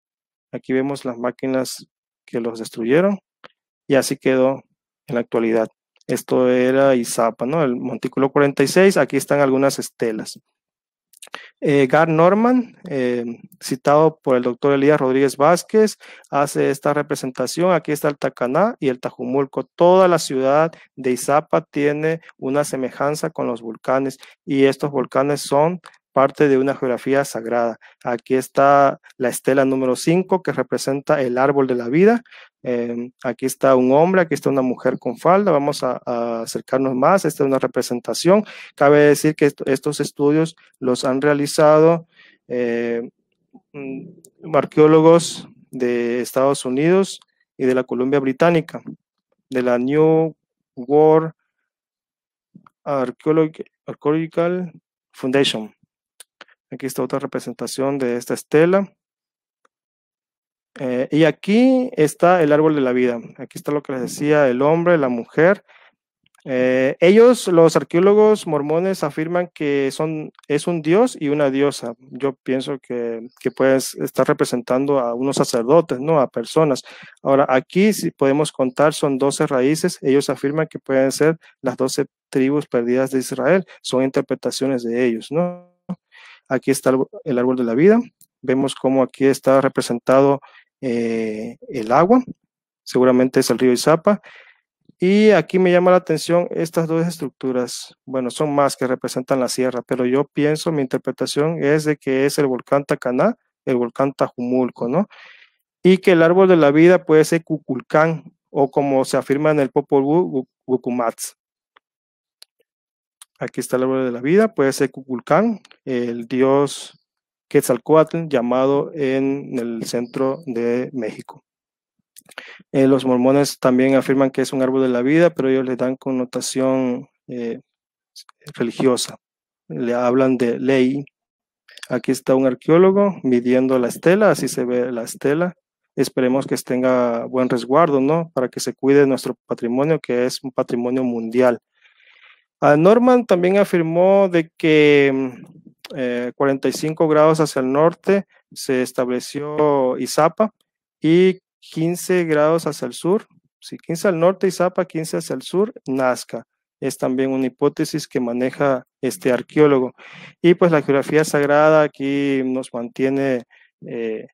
Aquí vemos las máquinas que los destruyeron y así quedó en la actualidad. Esto era Izapa, ¿no? El montículo 46, aquí están algunas estelas. Eh, Gar Norman, eh, citado por el doctor Elías Rodríguez Vázquez, hace esta representación. Aquí está el Tacaná y el Tajumulco. Toda la ciudad de Izapa tiene una semejanza con los volcanes y estos volcanes son parte de una geografía sagrada. Aquí está la estela número 5 que representa el árbol de la vida aquí está un hombre, aquí está una mujer con falda, vamos a, acercarnos más, esta es una representación. Cabe decir que estos estudios los han realizado eh, mm, arqueólogos de Estados Unidos y de la Columbia Británica, de la New World Archaeological Foundation. Aquí está otra representación de esta estela. Eh, y aquí está el árbol de la vida. Aquí está lo que les decía el hombre, la mujer. Eh, ellos, los arqueólogos mormones, afirman que son, es un dios y una diosa. Yo pienso que, que estar representando a unos sacerdotes, ¿no? A personas. Ahora, aquí si podemos contar, son 12 raíces. Ellos afirman que pueden ser las 12 tribus perdidas de Israel. Son interpretaciones de ellos, ¿no? Aquí está el árbol de la vida. Vemos cómo aquí está representado eh, el agua, seguramente es el río Izapa. Y aquí me llama la atención estas dos estructuras, bueno, son más que representan la sierra, pero yo pienso, mi interpretación es de que es el volcán Tacaná, el volcán Tajumulco, ¿no? Y que el árbol de la vida puede ser Cuculcán o como se afirma en el Popol Vuh, Aquí está el árbol de la vida, puede ser Cuculcán, el dios Quetzalcoatl, llamado en el centro de México. Eh, los mormones también afirman que es un árbol de la vida, pero ellos le dan connotación eh, religiosa. Le hablan de ley. Aquí está un arqueólogo midiendo la estela, así se ve la estela. Esperemos que tenga buen resguardo, ¿no? Para que se cuide nuestro patrimonio, que es un patrimonio mundial. Ah, Norman también afirmó de que mm, 45 eh, grados hacia el norte se estableció Izapa y 15 grados hacia el sur, sí, 15 al norte Izapa, 15 hacia el sur Nazca. Es también una hipótesis que maneja este arqueólogo. Y pues la geografía sagrada aquí nos mantiene eh,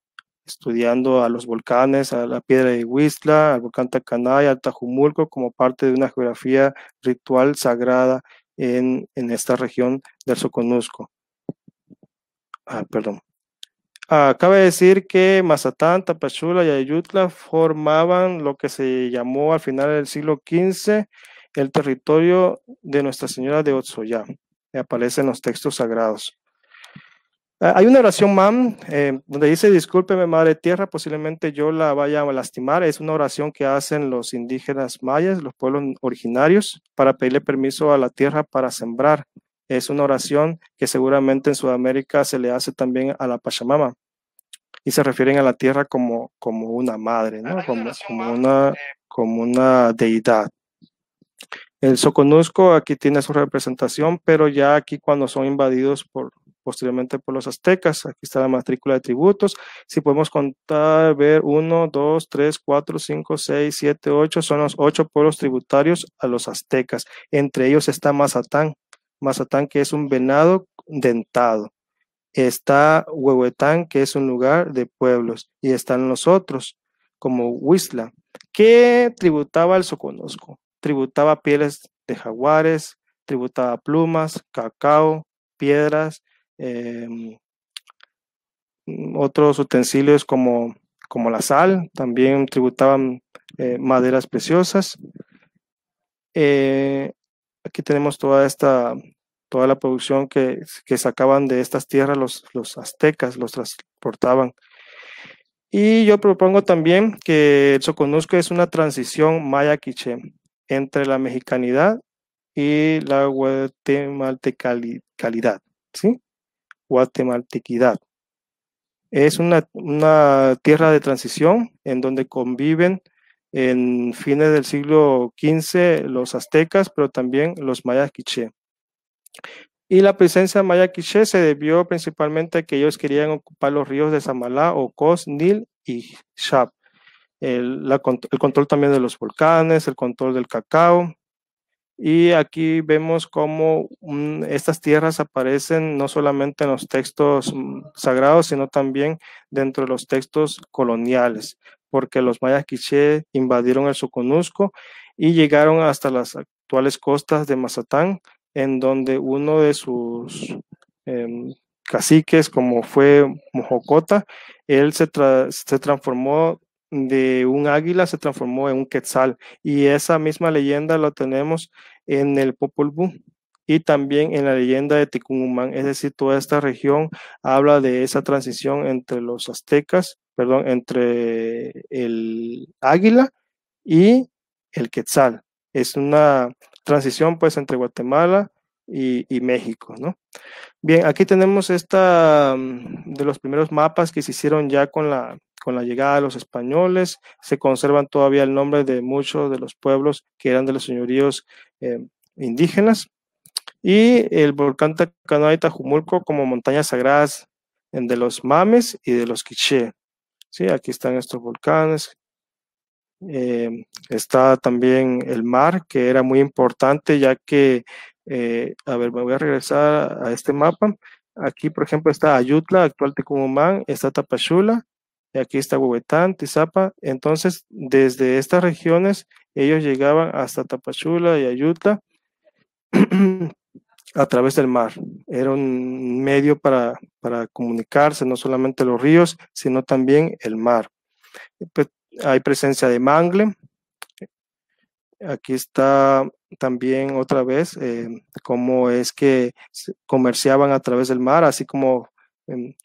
estudiando a los volcanes, a la piedra de Huistla, al volcán Tacanay, al Tajumulco, como parte de una geografía ritual sagrada en, en esta región del Soconusco ah, perdón. Acaba ah, cabe decir que Mazatán, Tapachula y Ayutla formaban lo que se llamó al final del siglo XV el territorio de Nuestra Señora de Otsoyá, aparece en los textos sagrados. Ah, hay una oración, mam, eh, donde dice, discúlpeme, madre tierra, posiblemente yo la vaya a lastimar. Es una oración que hacen los indígenas mayas, los pueblos originarios, para pedirle permiso a la tierra para sembrar. Es una oración que seguramente en Sudamérica se le hace también a la Pachamama y se refieren a la tierra como, como una madre, como, una, como una deidad. El Soconusco aquí tiene su representación, pero ya aquí cuando son invadidos por, posteriormente por los aztecas, aquí está la matrícula de tributos, si podemos contar, ver uno, dos, tres, cuatro, cinco, seis, siete, ocho, son los ocho pueblos tributarios a los aztecas, entre ellos está Mazatán, Mazatán, que es un venado dentado. Está Huehuetán, que es un lugar de pueblos. Y están los otros, como Huizla, que tributaba al soconosco? Tributaba pieles de jaguares, tributaba plumas, cacao, piedras, em, otros utensilios como, como, la sal, también tributaban eh, maderas preciosas. Eh, Aquí tenemos toda esta toda la producción que, que sacaban de estas tierras los, aztecas, los transportaban. Y yo propongo también que el Soconusco es una transición maya quiche entre la mexicanidad y la guatemaltecalidad, ¿sí? Guatemaltequidad. Es una, una, tierra de transición en donde conviven en fines del siglo XV los aztecas, pero también los mayas Y la presencia maya quiché se debió principalmente a que ellos querían ocupar los ríos de Samalá, Ocos, Nil y Shab. El, control también de los volcanes, el control del cacao, y aquí vemos cómo mm, estas tierras aparecen no solamente en los textos mm, sagrados, sino también dentro de los textos coloniales porque los mayas quiché invadieron el Soconusco y llegaron hasta las actuales costas de Mazatán, en donde uno de sus em, caciques, como fue Mojocota, él se, se transformó de un águila, se transformó en un quetzal. Y esa misma leyenda la tenemos en el Popol Vuh y también en la leyenda de Ticumán, es decir, toda esta región habla de esa transición entre los aztecas, perdón, entre el águila y el quetzal. Es una transición pues entre Guatemala y, México, ¿no? Bien, aquí tenemos esta mm, de los primeros mapas que se hicieron ya con la, con la llegada de los españoles, se conservan todavía el nombre de muchos de los pueblos que eran de los señoríos eh, indígenas y el volcán Tacaná y Tajumulco como montañas sagradas de los Mames y de los Quiché. Sí, aquí están estos volcanes. Em, está también el mar, que era muy importante, ya que, eh, a ver, me voy a regresar a este mapa. Aquí, por ejemplo, está Ayutla, actual Tecumumán, está Tapachula, y aquí está Huehuetán, Tizapa. Entonces, desde estas regiones, ellos llegaban hasta Tapachula y Ayutla [clears throat] a través del mar. Era un medio para, comunicarse, no solamente los ríos, sino también el mar. Pues, hay presencia de mangle. Aquí está también otra vez eh, cómo es que comerciaban a través del mar, así como em,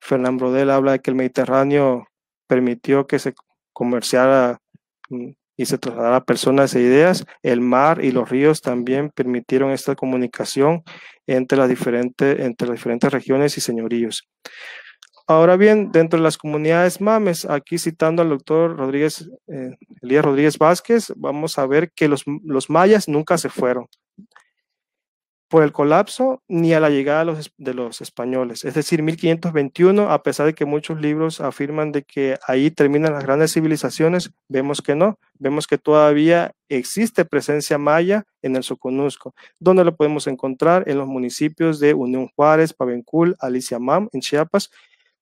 Fernán Brodel habla de que el Mediterráneo permitió que se comerciara mm, y se trasladaba a personas e ideas. El mar y los ríos también permitieron esta comunicación entre las, diferentes, entre las diferentes regiones y señoríos. Ahora bien, dentro de las comunidades mames, aquí citando al doctor Rodríguez, eh, Elías Rodríguez Vázquez, vamos a ver que los mayas nunca se fueron, por el colapso ni a la llegada de los, españoles. Es decir, 1521, a pesar de que muchos libros afirman de que ahí terminan las grandes civilizaciones, vemos que no, vemos que todavía existe presencia maya en el Soconusco, donde lo podemos encontrar en los municipios de Unión Juárez, Pavencul, Alicia Mam, en Chiapas,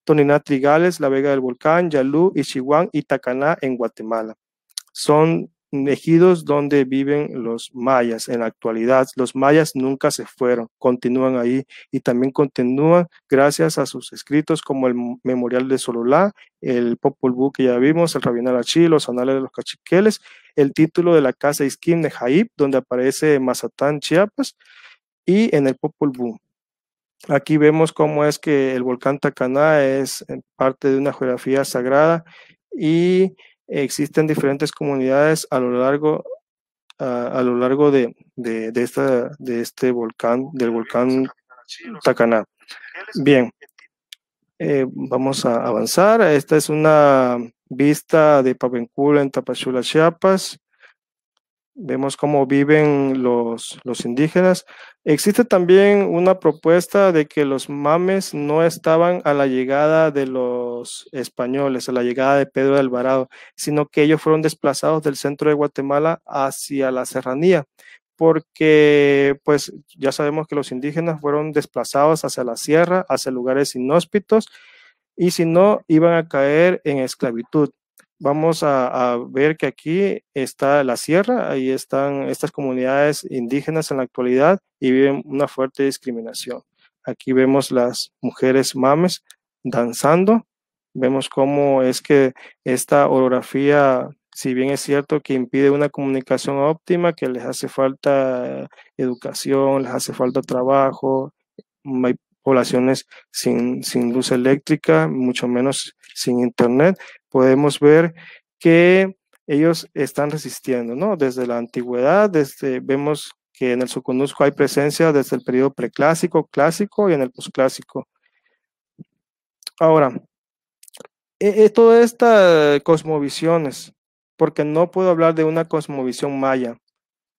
Toniná Trigales, La Vega del Volcán, Yalú, Ichihuán y Tacaná, en Guatemala. Son ejidos donde viven los mayas en la actualidad. Los mayas nunca se fueron, continúan ahí y también continúan gracias a sus escritos como el Memorial de Sololá, el Popol Vuh que ya vimos, el Rabinal Achí, los Anales de los Cachiqueles, el título de la Casa Isquim de Jaib, donde aparece Mazatán, Chiapas, y en el Popol Vuh. Aquí vemos cómo es que el volcán Tacaná es eh, parte de una geografía sagrada y Existen diferentes comunidades a lo largo, a, lo largo de, de, esta, de este volcán, del volcán Tacaná. Bien, eh, vamos a avanzar. Esta es una vista de Papencula en Tapachula, Chiapas vemos cómo viven los, indígenas. Existe también una propuesta de que los mames no estaban a la llegada de los españoles, a la llegada de Pedro de Alvarado, sino que ellos fueron desplazados del centro de Guatemala hacia la serranía, porque pues ya sabemos que los indígenas fueron desplazados hacia la sierra, hacia lugares inhóspitos, y si no, iban a caer en esclavitud vamos a, ver que aquí está la sierra, ahí están estas comunidades indígenas en la actualidad y viven una fuerte discriminación. Aquí vemos las mujeres mames danzando, vemos cómo es que esta orografía, si bien es cierto que impide una comunicación óptima, que les hace falta educación, les hace falta trabajo, mm, hay poblaciones sin luz eléctrica, mucho menos sin internet, podemos ver que ellos están resistiendo, ¿no? Desde la antigüedad, desde, vemos que en el Soconusco hay presencia desde el periodo preclásico, clásico y en el posclásico. Ahora, eh, toda esta cosmovisiones, porque no puedo hablar de una cosmovisión maya.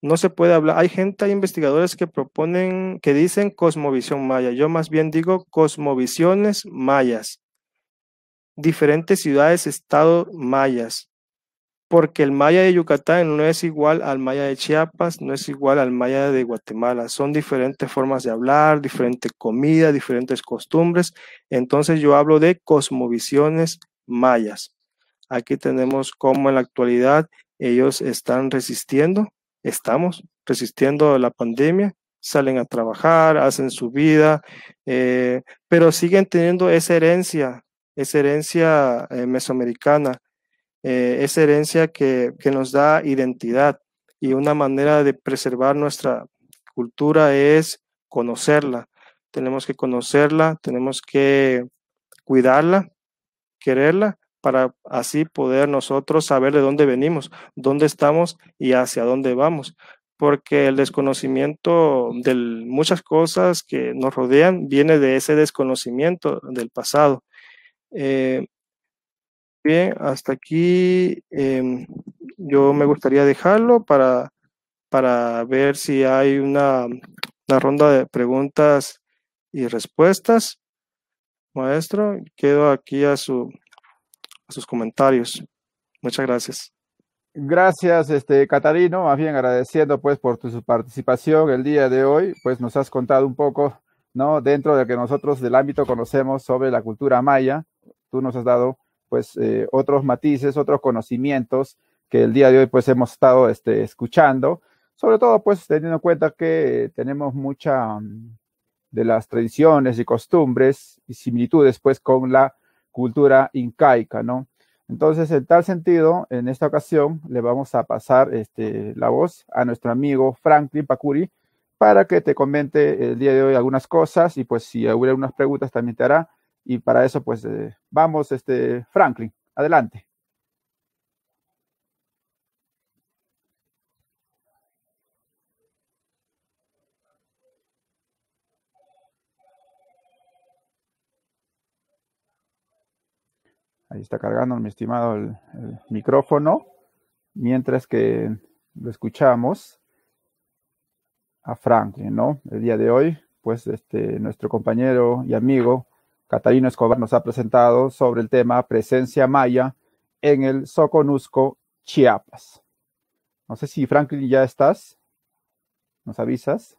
No se puede hablar, hay gente, hay investigadores que proponen, que dicen cosmovisión maya. Yo más bien digo cosmovisiones mayas diferentes ciudades-estado mayas, porque el maya de Yucatán no es igual al maya de Chiapas, no es igual al maya de Guatemala. Son diferentes formas de hablar, diferente comida diferentes costumbres. Entonces yo hablo de cosmovisiones mayas. Aquí tenemos cómo en la actualidad ellos están resistiendo, estamos resistiendo la pandemia, salen a trabajar, hacen su vida, eh, pero siguen teniendo esa herencia esa herencia eh, mesoamericana, eh, esa herencia que, que, nos da identidad y una manera de preservar nuestra cultura es conocerla. Tenemos que conocerla, tenemos que cuidarla, quererla, para así poder nosotros saber de dónde venimos, dónde estamos y hacia dónde vamos. Porque el desconocimiento de muchas cosas que nos rodean viene de ese desconocimiento del pasado eh, bien, hasta aquí em, yo me gustaría dejarlo para, para ver si hay una, una ronda de preguntas y respuestas. Maestro, quedo aquí a, su, a sus comentarios. Muchas gracias. Gracias, este, Catarino, más bien agradeciendo pues por tu participación el día de hoy, pues nos has contado un poco, ¿no? Dentro de lo que nosotros del ámbito conocemos sobre la cultura maya, tú nos has dado pues eh, otros matices, otros conocimientos que el día de hoy pues hemos estado este, escuchando, sobre todo pues teniendo en cuenta que tenemos mucha mm, de las tradiciones y costumbres y similitudes pues con la cultura incaica, ¿no? Entonces, en tal sentido, en esta ocasión le vamos a pasar este, la voz a nuestro amigo Franklin Pacuri para que te comente el día de hoy algunas cosas y pues si hubiera algunas preguntas también te hará y para eso, pues eh, vamos, este, Franklin, adelante. Ahí está cargando, mi estimado, el, micrófono. Mientras que lo escuchamos a Franklin, ¿no? El día de hoy, pues este, nuestro compañero y amigo Catalina Escobar nos ha presentado sobre el tema presencia maya en el Soconusco, Chiapas. No sé si Franklin ya estás. ¿Nos avisas?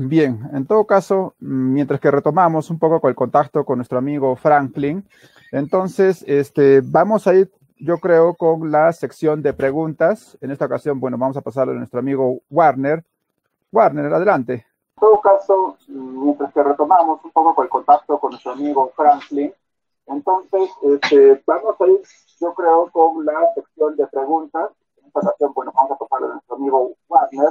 Bien, en todo caso, mientras que retomamos un poco con el contacto con nuestro amigo Franklin, entonces este, vamos a ir, yo creo, con la sección de preguntas. En esta ocasión, bueno, vamos a pasar a nuestro amigo Warner. Warner, adelante. En todo caso, mientras que retomamos un poco con el contacto con nuestro amigo Franklin, entonces este, vamos a ir, yo creo, con la sección de preguntas. En esta ocasión, bueno, vamos a pasar a nuestro amigo Warner.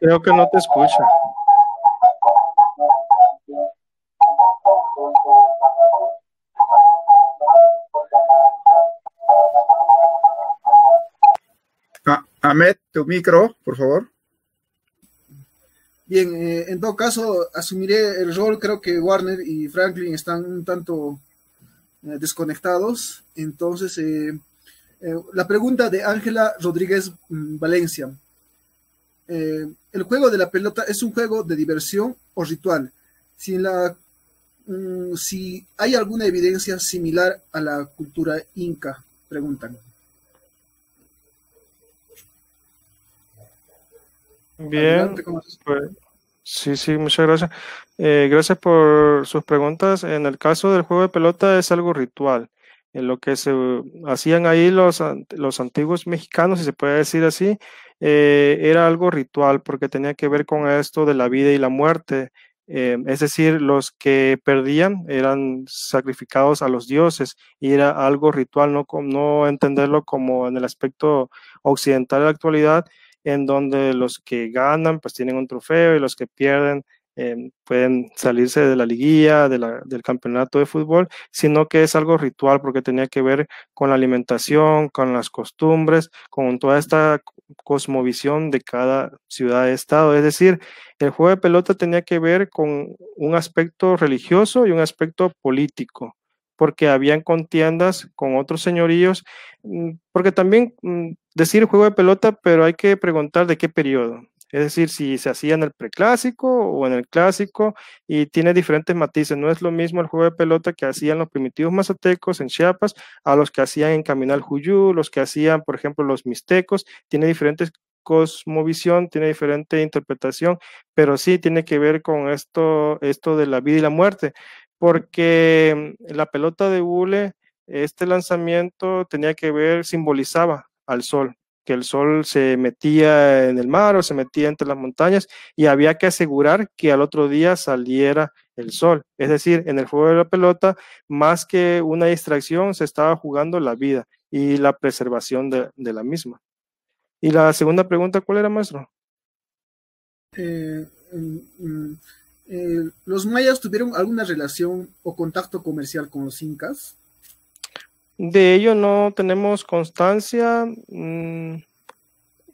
Creo que no te escucha. Ah, Ahmed, tu micro, por favor. Bien, eh, en todo caso, asumiré el rol. Creo que Warner y Franklin están un tanto eh, desconectados. Entonces, eh, eh, la pregunta de Ángela Rodríguez mm, Valencia. Eh, ¿El juego de la pelota es un juego de diversión o ritual? Si, la, mm, si hay alguna evidencia similar a la cultura inca, preguntan. Bien, pues, sí, sí, muchas gracias. Eh, gracias por sus preguntas. En el caso del juego de pelota es algo ritual. En lo que se uh, hacían ahí los, los antiguos mexicanos, si se puede decir así, eh, era algo ritual porque tenía que ver con esto de la vida y la muerte. Eh, es decir, los que perdían eran sacrificados a los dioses y era algo ritual, no, no entenderlo como en el aspecto occidental de la actualidad, en donde los que ganan pues tienen un trofeo y los que pierden Em, pueden salirse de la liguilla, del campeonato de fútbol, sino que es algo ritual porque tenía que ver con la alimentación, con las costumbres, con toda esta cosmovisión de cada ciudad-estado. Es decir, el juego de pelota tenía que ver con un aspecto religioso y un aspecto político porque habían contiendas con otros señoríos, mm, porque también mm, decir juego de pelota, pero hay que preguntar de qué periodo, es decir, si se hacía en el preclásico o en el clásico y tiene diferentes matices. No es lo mismo el juego de pelota que hacían los primitivos mazatecos en Chiapas a los que hacían en Caminal Juyú, los que hacían, por ejemplo, los mixtecos. Tiene diferentes cosmovisión, tiene diferente interpretación, pero sí tiene que ver con esto, esto de la vida y la muerte, porque mm, la pelota de hule, este lanzamiento tenía que ver, simbolizaba al sol, que el sol se metía en el mar o se metía entre las montañas y había que asegurar que al otro día saliera el sol. Es decir, en el juego de la pelota, más que una distracción, se estaba jugando la vida y la preservación de, la misma. Y la segunda pregunta, ¿cuál era, maestro? Eh, ¿Los mayas tuvieron alguna relación o contacto comercial con los incas? De ello no tenemos constancia. Mm,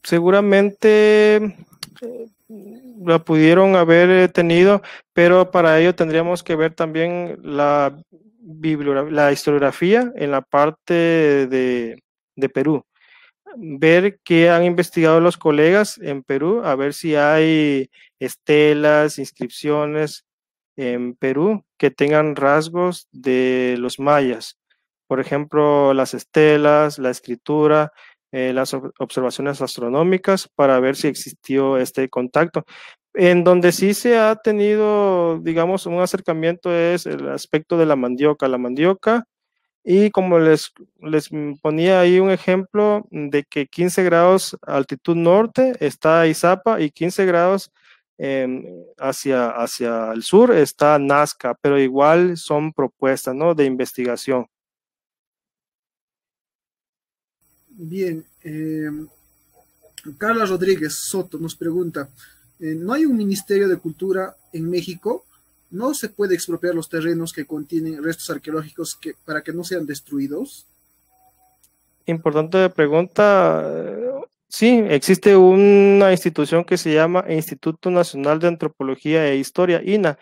seguramente eh, la pudieron haber tenido, pero para ello tendríamos que ver también la, la historiografía en la parte de Perú. Ver qué han investigado los colegas en Perú, a ver si hay estelas, inscripciones en Perú que tengan rasgos de los mayas por ejemplo, las estelas, la escritura, eh, las observaciones astronómicas para ver si existió este contacto. En donde sí se ha tenido, digamos, un acercamiento es el aspecto de la mandioca. La mandioca, y como les, les ponía ahí un ejemplo de que 15 grados altitud norte está Izapa y 15 grados em, hacia, hacia el sur está Nazca, pero igual son propuestas de investigación. Bien. Eh, Carla Rodríguez Soto nos pregunta, eh, ¿no hay un Ministerio de Cultura en México? ¿No se puede expropiar los terrenos que contienen restos arqueológicos para que no sean destruidos? Importante pregunta. Eh, sí, existe una institución que se llama Instituto Nacional de Antropología e Historia, INA,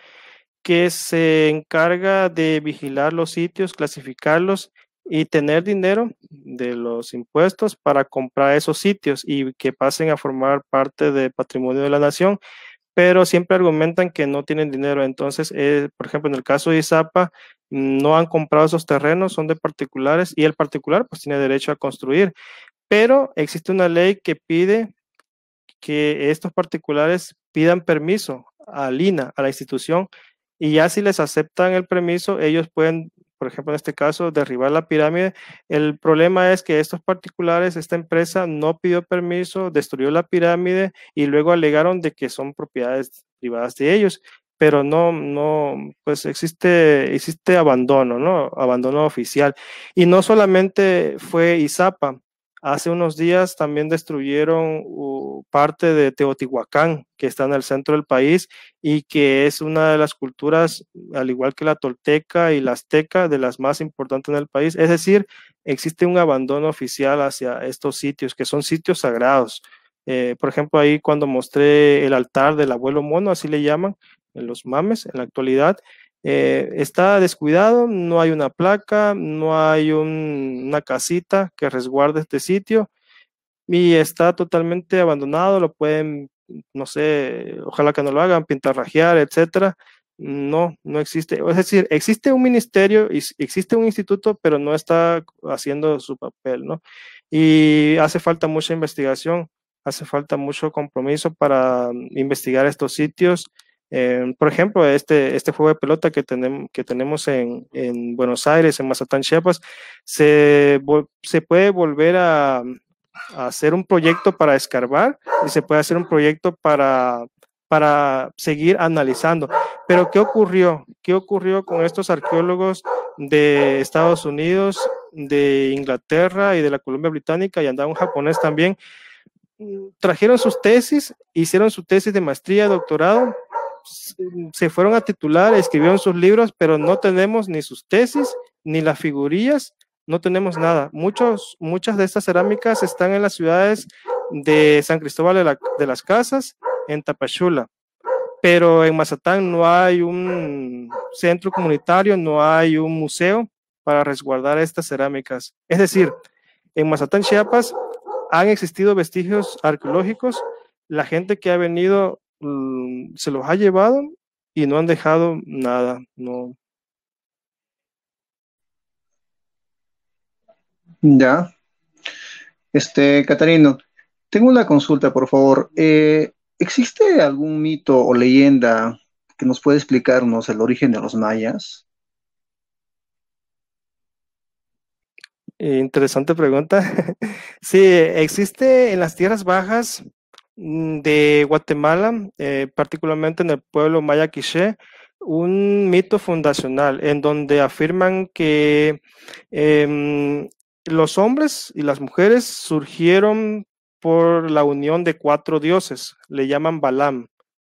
que se encarga de vigilar los sitios, clasificarlos y tener dinero de los impuestos para comprar esos sitios y que pasen a formar parte del patrimonio de la nación, pero siempre argumentan que no tienen dinero. Entonces, eh, por ejemplo, en el caso de Izapa, no han comprado esos terrenos, son de particulares y el particular pues tiene derecho a construir, pero existe una ley que pide que estos particulares pidan permiso a INA, a la institución, y ya si les aceptan el permiso, ellos pueden por ejemplo, en este caso, derribar la pirámide. El problema es que estos particulares, esta empresa no pidió permiso, destruyó la pirámide y luego alegaron de que son propiedades privadas de ellos, pero no, no, pues existe, existe abandono, ¿no? Abandono oficial. Y no solamente fue ISAPA, Hace unos días también destruyeron parte de Teotihuacán, que está en el centro del país y que es una de las culturas, al igual que la tolteca y la azteca, de las más importantes en el país. Es decir, existe un abandono oficial hacia estos sitios, que son sitios sagrados. Eh, por ejemplo, ahí cuando mostré el altar del abuelo mono, así le llaman en los mames en la actualidad, eh, está descuidado, no hay una placa, no hay una casita que resguarde este sitio y está totalmente abandonado, lo pueden, no sé, ojalá que no lo hagan, pintarrajear, etcétera. No, no existe. Es decir, existe un ministerio, existe un instituto, pero no está haciendo su papel, ¿no? Y hace falta mucha investigación, hace falta mucho compromiso para investigar estos sitios Em, por ejemplo, este, este juego de pelota que, tenemos que tenemos en, Buenos Aires, en Mazatán, Chiapas, se, puede volver a, hacer un proyecto para escarbar y se puede hacer un proyecto para, para seguir analizando. Pero, ¿qué ocurrió? ¿Qué ocurrió con estos arqueólogos de Estados Unidos, de Inglaterra y de la Columbia Británica y andaba un japonés también? Trajeron sus tesis, hicieron su tesis de maestría, doctorado, se fueron a titular, escribieron sus libros, pero no tenemos ni sus tesis, ni las figurillas, no tenemos nada. Muchos, muchas de estas cerámicas están en las ciudades de San Cristóbal de las Casas, en Tapachula, pero en Mazatán no hay un centro comunitario, no hay un museo para resguardar estas cerámicas. Es decir, en Mazatán, Chiapas, han existido vestigios arqueológicos. La gente que ha venido Mm, se los ha llevado y no han dejado nada, no. Ya. Este, Catarino, tengo una consulta, por favor. Eh, ¿Existe algún mito o leyenda que nos puede explicarnos el origen de los mayas? Eh, interesante pregunta. [laughs] sí, existe en las tierras bajas Mm, de Guatemala, eh, particularmente en el pueblo maya quiché, un mito fundacional en donde afirman que em, los hombres y las mujeres surgieron por la unión de cuatro dioses, le llaman Balam,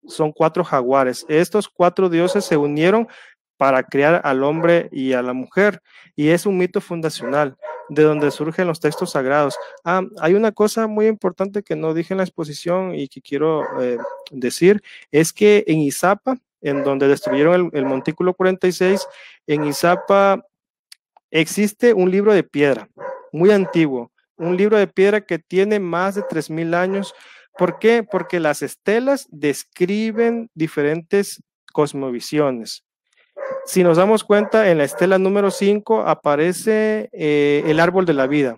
son cuatro jaguares. Estos cuatro dioses se unieron para crear al hombre y a la mujer y es un mito fundacional de donde surgen los textos sagrados. Ah, hay una cosa muy importante que no dije en la exposición y que quiero eh, decir, es que en Izapa, en donde destruyeron el, montículo 46, en Izapa existe un libro de piedra, muy antiguo, un libro de piedra que tiene más de 3.000 años. ¿Por qué? Porque las estelas describen diferentes cosmovisiones. Si nos damos cuenta, en la estela número 5 aparece eh, el árbol de la vida,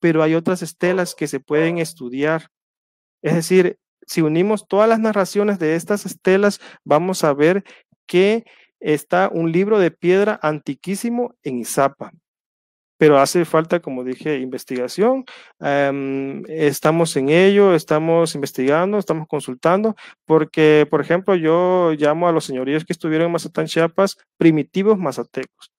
pero hay otras estelas que se pueden estudiar. Es decir, si unimos todas las narraciones de estas estelas, vamos a ver que está un libro de piedra antiquísimo en Izapa pero hace falta, como dije, investigación. Em, estamos en ello, estamos investigando, estamos consultando, porque, por ejemplo, yo llamo a los señoríos que estuvieron en Mazatán, Chiapas, primitivos mazatecos.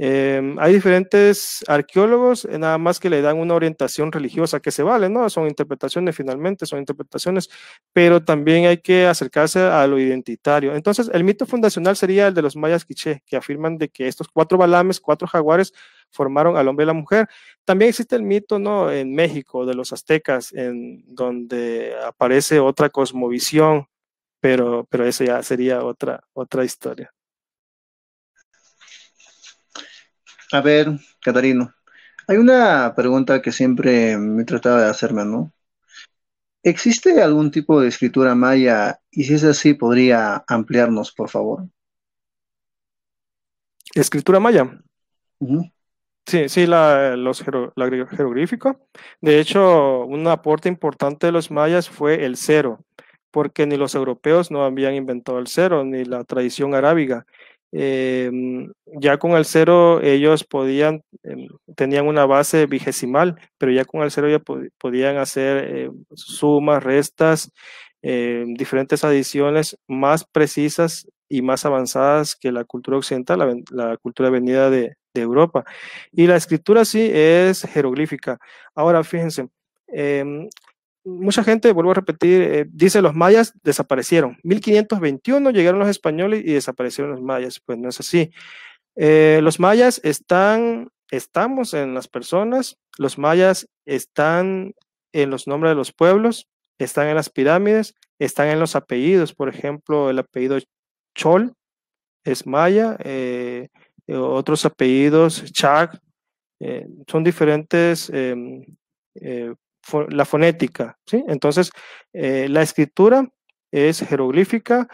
Em, hay diferentes arqueólogos, eh, nada más que le dan una orientación religiosa que se vale, ¿no? Son interpretaciones finalmente, son interpretaciones, pero también hay que acercarse a lo identitario. Entonces, el mito fundacional sería el de los mayas quiché, que afirman de que estos cuatro balames, cuatro jaguares, formaron al hombre y la mujer. También existe el mito, ¿no? En México, de los aztecas, en donde aparece otra cosmovisión, pero, pero eso ya sería otra, otra historia. A ver, Catarino, hay una pregunta que siempre me trataba de hacerme, ¿no? ¿Existe algún tipo de escritura maya? Y si es así, ¿podría ampliarnos, por favor? Escritura maya. Sí, sí, la, los De hecho, un aporte importante de los mayas fue el cero, porque ni los europeos no habían inventado el cero, ni la tradición arábiga. Eh, ya con el cero ellos podían, eh, tenían una base vigesimal, pero ya con el cero ya podían hacer eh, sumas, restas, diferentes adiciones más precisas y más avanzadas que la cultura occidental, la, cultura venida de, de, Europa. Y la escritura sí es jeroglífica. Ahora fíjense, em, mucha gente, vuelvo a repetir, eh, dice los mayas desaparecieron. 1521 llegaron los españoles y desaparecieron los mayas. Pues no es así. Eh, los mayas están, estamos en las personas, los mayas están en los nombres de los pueblos, están en las pirámides, están en los apellidos. Por ejemplo, el apellido Chol es maya, eh, otros apellidos, Chag, son diferentes em, la fonética. ¿sí? Entonces, eh, la escritura es jeroglífica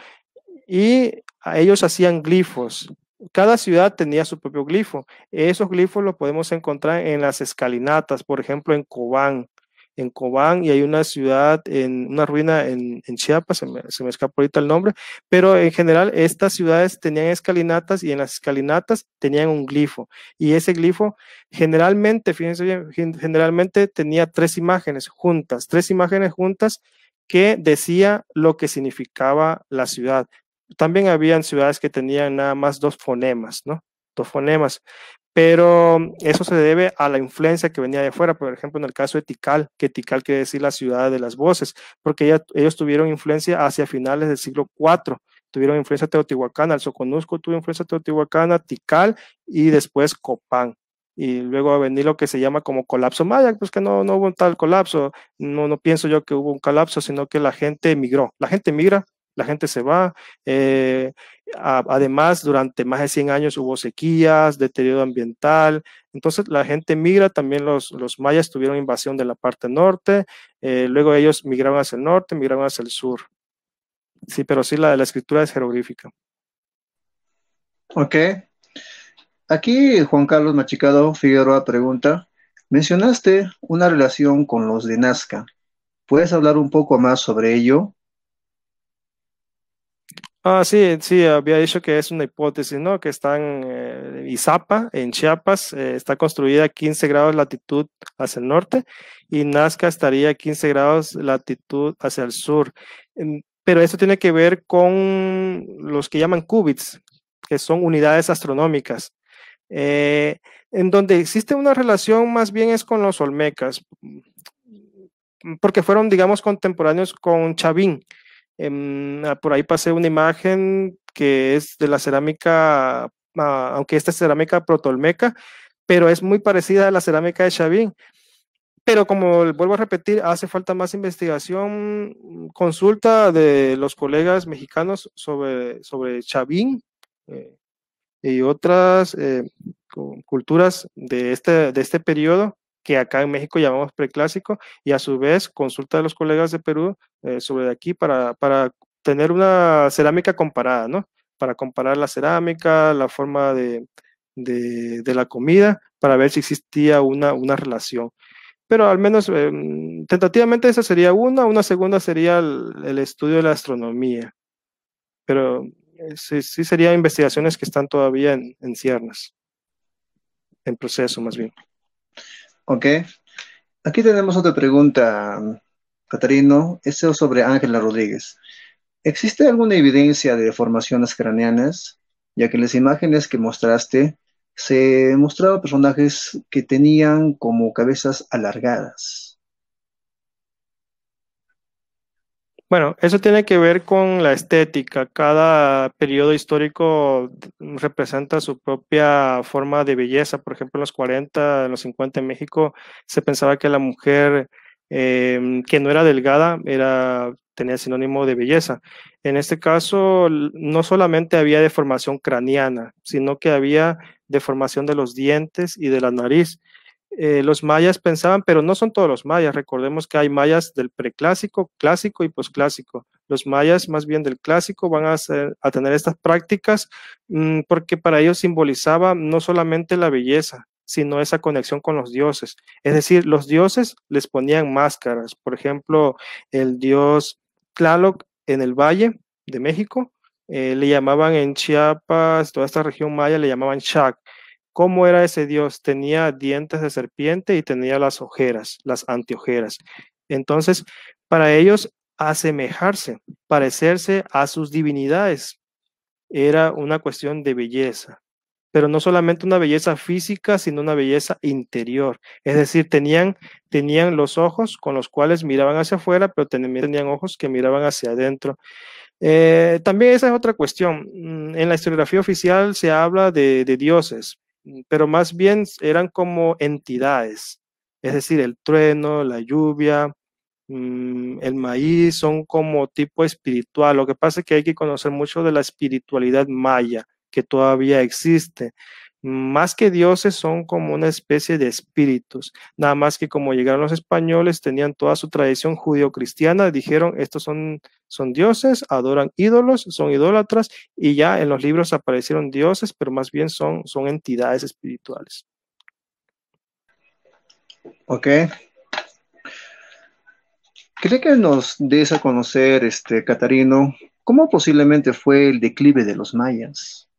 y ellos hacían glifos. Cada ciudad tenía su propio glifo. Esos glifos los podemos encontrar en las escalinatas, por ejemplo, en Cobán, en Cobán y hay una ciudad, en una ruina en, Chiapas, se me, se me escapó ahorita el nombre, pero en general estas ciudades tenían escalinatas y en las escalinatas tenían un glifo y ese glifo generalmente, fíjense bien, generalmente tenía tres imágenes juntas, tres imágenes juntas que decía lo que significaba la ciudad. También habían ciudades que tenían nada más dos fonemas, ¿no? Dos fonemas, pero eso se debe a la influencia que venía de fuera, por ejemplo, en el caso de Tikal, que Tikal quiere decir la ciudad de las voces, porque ellos tuvieron influencia hacia finales del siglo IV, tuvieron influencia teotihuacana, el Soconusco tuvo influencia teotihuacana, Tikal y después Copán. Y luego a venir lo que se llama como colapso maya, pues que no, hubo un tal colapso, no, no pienso yo que hubo un colapso, sino que la gente emigró, la gente emigra, la gente se va. Eh, además, durante más de 100 años hubo sequías, deterioro ambiental, entonces la gente migra, también los, los mayas tuvieron invasión de la parte norte, eh, luego ellos migraron hacia el norte, migraron hacia el sur. Sí, pero sí, la la escritura es jeroglífica. Ok. Aquí Juan Carlos Machicado Figueroa pregunta, mencionaste una relación con los de Nazca. ¿Puedes hablar un poco más sobre ello? Ah, sí, sí, había dicho que es una hipótesis, ¿no? Que están eh, Izapa, en Chiapas, eh, está construida a 15 grados latitud hacia el norte y Nazca estaría a 15 grados latitud hacia el sur. Pero eso tiene que ver con los que llaman qubits, que son unidades astronómicas. Eh, en donde existe una relación más bien es con los olmecas, porque fueron, digamos, contemporáneos con Chavín Em, ah, por ahí pasé una imagen que es de la cerámica, ah, aunque esta es cerámica protolmeca, pero es muy parecida a la cerámica de Chavín. Pero como vuelvo a repetir, hace falta más investigación, mm, consulta de los colegas mexicanos sobre, sobre Chavín eh, y otras eh, culturas de este, de este periodo que acá en México llamamos preclásico, y a su vez consulta a los colegas de Perú eh, sobre aquí para, tener una cerámica comparada, ¿no? Para comparar la cerámica, la forma de, la comida, para ver si existía una, una relación. Pero al menos em, tentativamente esa sería una, una segunda sería el, estudio de la astronomía. Pero eh, sí, sí serían investigaciones que están todavía en, en ciernes, en proceso más bien. Ok. Aquí tenemos otra pregunta, Catarino. es sobre Ángela Rodríguez. ¿Existe alguna evidencia de formaciones craneanas? Ya que las imágenes que mostraste se mostraban personajes que tenían como cabezas alargadas. Bueno, eso tiene que ver con la estética. Cada periodo histórico representa su propia forma de belleza. Por ejemplo, en los 40, en los 50 en México se pensaba que la mujer em, que no era delgada era, tenía sinónimo de belleza. En este caso, no solamente había deformación craneana, sino que había deformación de los dientes y de la nariz. Eh, los mayas pensaban, pero no son todos los mayas. Recordemos que hay mayas del preclásico, clásico y posclásico. Los mayas más bien del clásico van a, tener estas prácticas mm, porque para ellos simbolizaba no solamente la belleza, sino esa conexión con los dioses. Es decir, los dioses les ponían máscaras. Por ejemplo, el dios Tlaloc en el Valle de México, eh, le llamaban en Chiapas, toda esta región maya le llamaban Chac. ¿Cómo era ese Dios? Tenía dientes de serpiente y tenía las ojeras, las antiojeras. Entonces, para ellos, asemejarse, parecerse a sus divinidades, era una cuestión de belleza, pero no solamente una belleza física, sino una belleza interior. Es decir, tenían, tenían los ojos con los cuales miraban hacia afuera, pero tenían ojos que miraban hacia adentro. Eh, también esa es otra cuestión. Mm, en la historiografía oficial se habla de dioses, Mm, pero más bien eran como entidades, es decir, el trueno, la lluvia, mm, el maíz son como tipo espiritual. Lo que pasa es que hay que conocer mucho de la espiritualidad maya que todavía existe más que dioses son como una especie de espíritus, nada más que como llegaron los españoles, tenían toda su tradición judío cristiana dijeron, estos son, son dioses, adoran ídolos, son idólatras, y ya en los libros aparecieron dioses, pero más bien son, son entidades espirituales. Ok. ¿Cree que nos des a conocer, este, Catarino, cómo posiblemente fue el declive de los mayas?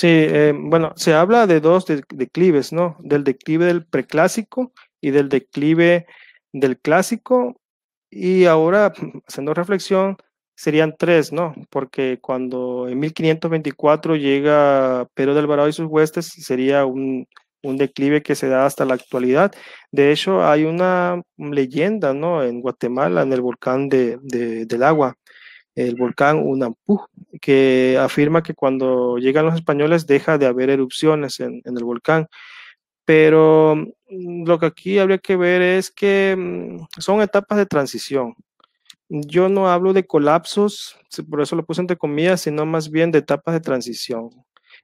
Sí, eh, bueno, se habla de dos declives, ¿no? Del declive del preclásico y del declive del clásico. Y ahora, [laughs] haciendo reflexión, serían tres, ¿no? Porque cuando en 1524 llega Pedro de Alvarado y sus huestes, sería un, un declive que se da hasta la actualidad. De hecho, hay una leyenda, ¿no? En Guatemala, en el volcán de, del agua, el volcán Unampú, que afirma que cuando llegan los españoles deja de haber erupciones en, en el volcán. Pero mm, lo que aquí habría que ver es que mm, son etapas de transición. Yo no hablo de colapsos, por eso lo puse entre comillas, sino más bien de etapas de transición.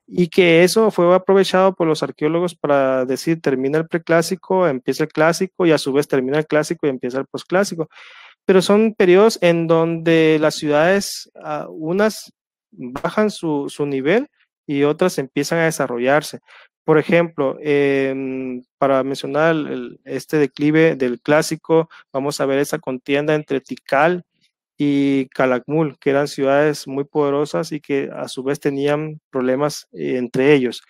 Y que eso fue aprovechado por los arqueólogos para decir termina el preclásico, empieza el clásico y a su vez termina el clásico y empieza el posclásico pero son periodos en donde las ciudades, ah, unas bajan su, nivel y otras empiezan a desarrollarse. Por ejemplo, em, para mencionar este declive del clásico, vamos a ver esa contienda entre Tikal y Calakmul, que eran ciudades muy poderosas y que a su vez tenían problemas eh, entre ellos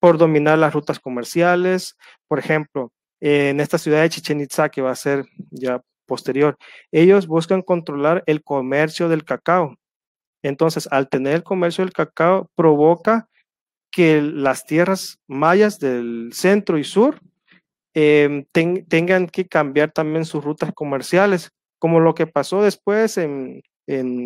por dominar las rutas comerciales. Por ejemplo, en esta ciudad de Chichen Itza, que va a ser ya posterior. Ellos buscan controlar el comercio del cacao. Entonces, al tener el comercio del cacao, provoca que las tierras mayas del centro y sur em, tengan que cambiar también sus rutas comerciales, como lo que pasó después en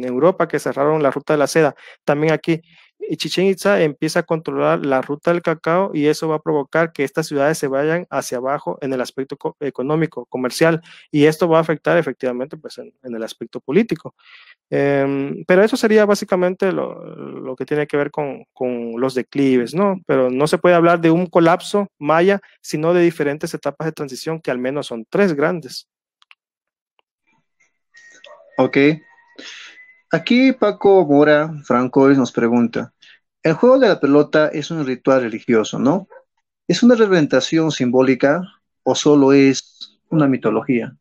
Europa, que cerraron la ruta de la seda. También aquí y Chichen Itza empieza a controlar la ruta del cacao y eso va a provocar que estas ciudades se vayan hacia abajo en el aspecto económico, comercial, y esto va a afectar efectivamente pues, en, el aspecto político. Em, pero eso sería básicamente lo, que tiene que ver con, con, los declives, ¿no? Pero no se puede hablar de un colapso maya, sino de diferentes etapas de transición, que al menos son tres grandes. Ok. Aquí Paco Mora Francois nos pregunta, el juego de la pelota es un ritual religioso, ¿no? ¿Es una representación simbólica o solo es una mitología?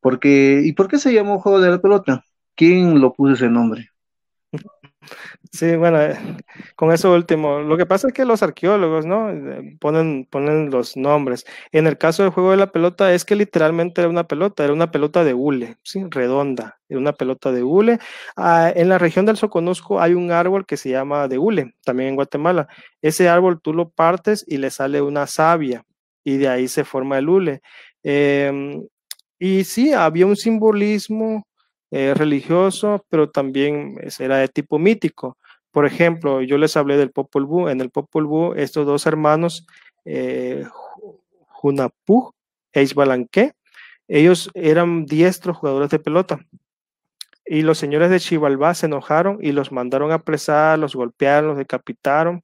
Porque, ¿Y por qué se llamó juego de la pelota? ¿Quién lo puso ese nombre? Sí, bueno, eh, con eso último, lo que pasa es que los arqueólogos, ¿no? Eh, ponen, ponen los nombres. En el caso del juego de la pelota es que literalmente era una pelota, era una pelota de hule, ¿sí? Redonda, era una pelota de hule. Ah, en la región del Soconusco hay un árbol que se llama de hule, también en Guatemala. Ese árbol tú lo partes y le sale una savia y de ahí se forma el hule. Em, y sí, había un simbolismo eh, religioso, pero también pues, era de tipo mítico. Por ejemplo, yo les hablé del Popol Vuh. En el Popol Vuh, estos dos hermanos, eh, y e ellos eran diestros jugadores de pelota. Y los señores de Chivalbá se enojaron y los mandaron a apresar, los golpearon, los decapitaron.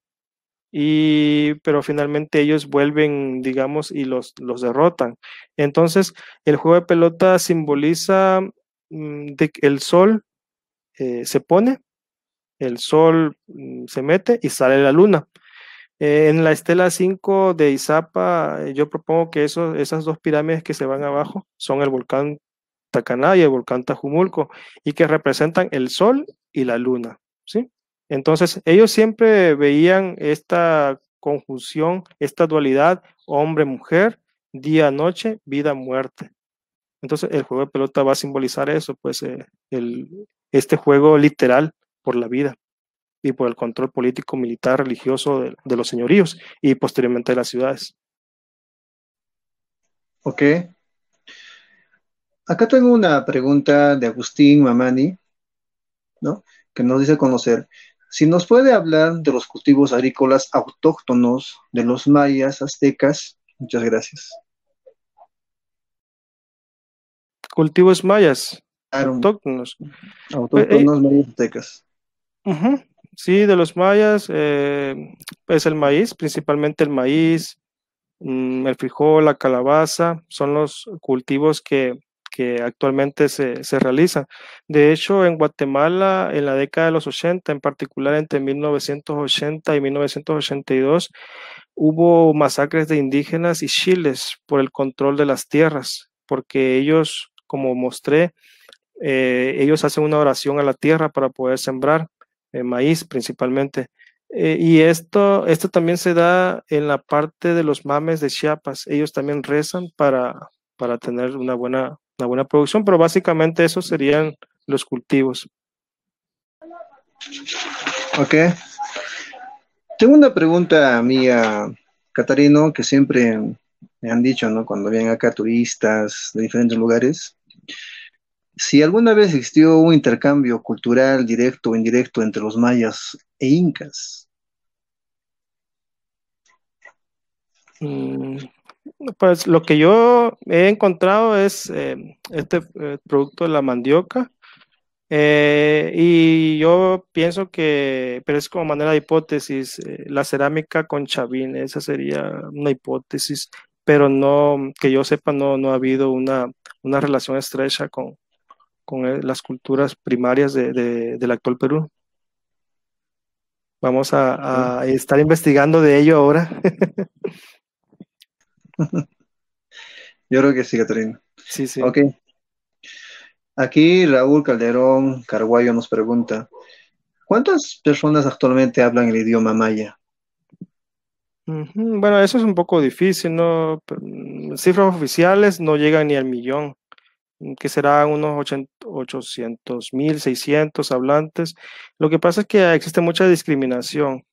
pero finalmente ellos vuelven, digamos, y los, los derrotan. Entonces, el juego de pelota simboliza Mm, el sol eh, se pone, el sol mm, se mete y sale la luna. Eh, en la estela 5 de Izapa, eh, yo propongo que esas dos pirámides que se van abajo son el volcán Tacaná y el volcán Tajumulco, y que representan el sol y la luna. ¿sí? Entonces, ellos siempre veían esta conjunción, esta dualidad, hombre-mujer, día-noche, vida-muerte. Entonces el juego de pelota va a simbolizar eso, pues eh, el, este juego literal por la vida y por el control político, militar, religioso de, los señoríos y posteriormente de las ciudades. Ok. Acá tengo una pregunta de Agustín Mamani, ¿no? que nos dice conocer. Si nos puede hablar de los cultivos agrícolas autóctonos de los mayas, aztecas, muchas gracias. cultivos mayas, autóctonos. Autóctonos eh, eh, Sí, de los mayas eh, es el maíz, principalmente el maíz, mm, el frijol, la calabaza, son los cultivos que, actualmente se, se realizan. De hecho, en Guatemala, en la década de los 80, en particular entre 1980 y 1982, hubo masacres de indígenas y chiles por el control de las tierras, porque ellos como mostré, eh, ellos hacen una oración a la tierra para poder sembrar eh, maíz principalmente. Eh, y esto, esto también se da en la parte de los mames de Chiapas. Ellos también rezan para, para tener una buena, una buena producción, pero básicamente esos serían los cultivos. Ok. Tengo una pregunta mía, Catarino, que siempre me han dicho, ¿no? Cuando vienen acá turistas de diferentes lugares, si alguna vez existió un intercambio cultural directo o indirecto entre los mayas e incas. Mm, pues lo que yo he encontrado es eh, este eh, producto de la mandioca. Eh, y yo pienso que, pero es como manera de hipótesis, la cerámica con chavín esa sería una hipótesis, pero no, que yo sepa, no, no ha habido una una relación estrecha con, eh, las culturas primarias del actual Perú. Vamos a, estar investigando de ello ahora. [laughs] Yo creo que sí, Catarina. Sí, sí. Ok. Aquí Raúl Calderón Carguayo nos pregunta, ¿cuántas personas actualmente hablan el idioma maya? Bueno, eso es un poco difícil, ¿no? Mm, cifras oficiales no llegan ni al millón, mm, que serán unos ochocientos mil, 600 hablantes. Lo que pasa es que existe mucha discriminación.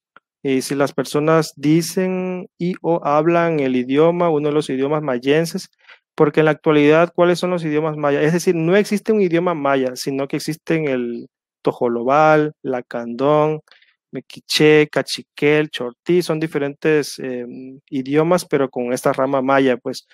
Y si las personas dicen y o hablan el idioma, uno de los idiomas mayenses, porque en la actualidad, ¿cuáles son los idiomas mayas? Es decir, no existe un idioma maya, sino que existen el tojolobal, candón mequiche, cachiquel, chortí, son diferentes eh, idiomas, pero con esta rama maya, pues.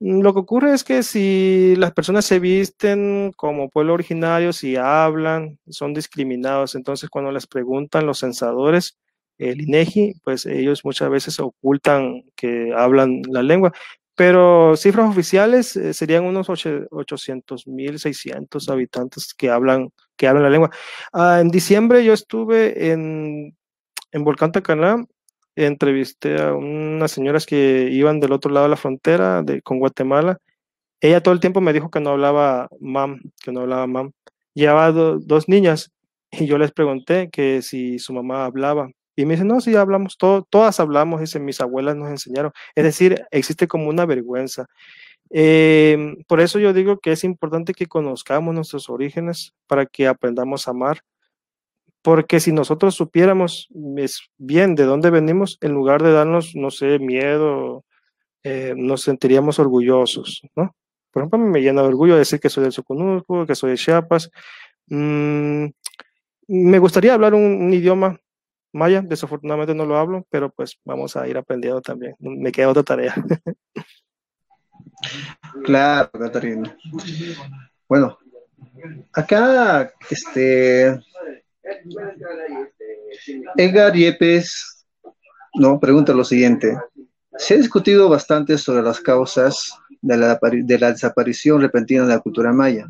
Mm, lo que ocurre es que si las personas se visten como pueblo originario, si hablan, son discriminados. Entonces, cuando les preguntan los censadores, el INEGI, e pues ellos muchas veces ocultan que hablan la lengua. Pero cifras oficiales eh, serían unos 800.600 habitantes que hablan que hablan la lengua. Ah, en diciembre yo estuve en, en Volcán Tacaná, entrevisté a unas señoras que iban del otro lado de la frontera de, con Guatemala. Ella todo el tiempo me dijo que no hablaba mam, que no hablaba mam. Llevaba dos niñas y yo les pregunté que si su mamá hablaba. Y me dice, no, sí, hablamos, todas hablamos, dice, mis abuelas nos enseñaron. Es decir, existe como una vergüenza. Eh, por eso yo digo que es importante que conozcamos nuestros orígenes para que aprendamos a amar, porque si nosotros supiéramos mm, bien de dónde venimos, en lugar de darnos, no sé, miedo, eh, nos sentiríamos orgullosos, ¿no? Por ejemplo, me llena de orgullo decir que soy del Soconusco, que soy de Chiapas. Mm, me gustaría hablar un idioma maya, desafortunadamente no lo hablo, pero pues vamos a ir aprendiendo también. Me queda otra tarea. [laughs] Claro, Catarina. Bueno, acá, este. Edgar Yepes no, pregunta lo siguiente. Se ha discutido bastante sobre las causas de la, de la desaparición repentina de la cultura maya.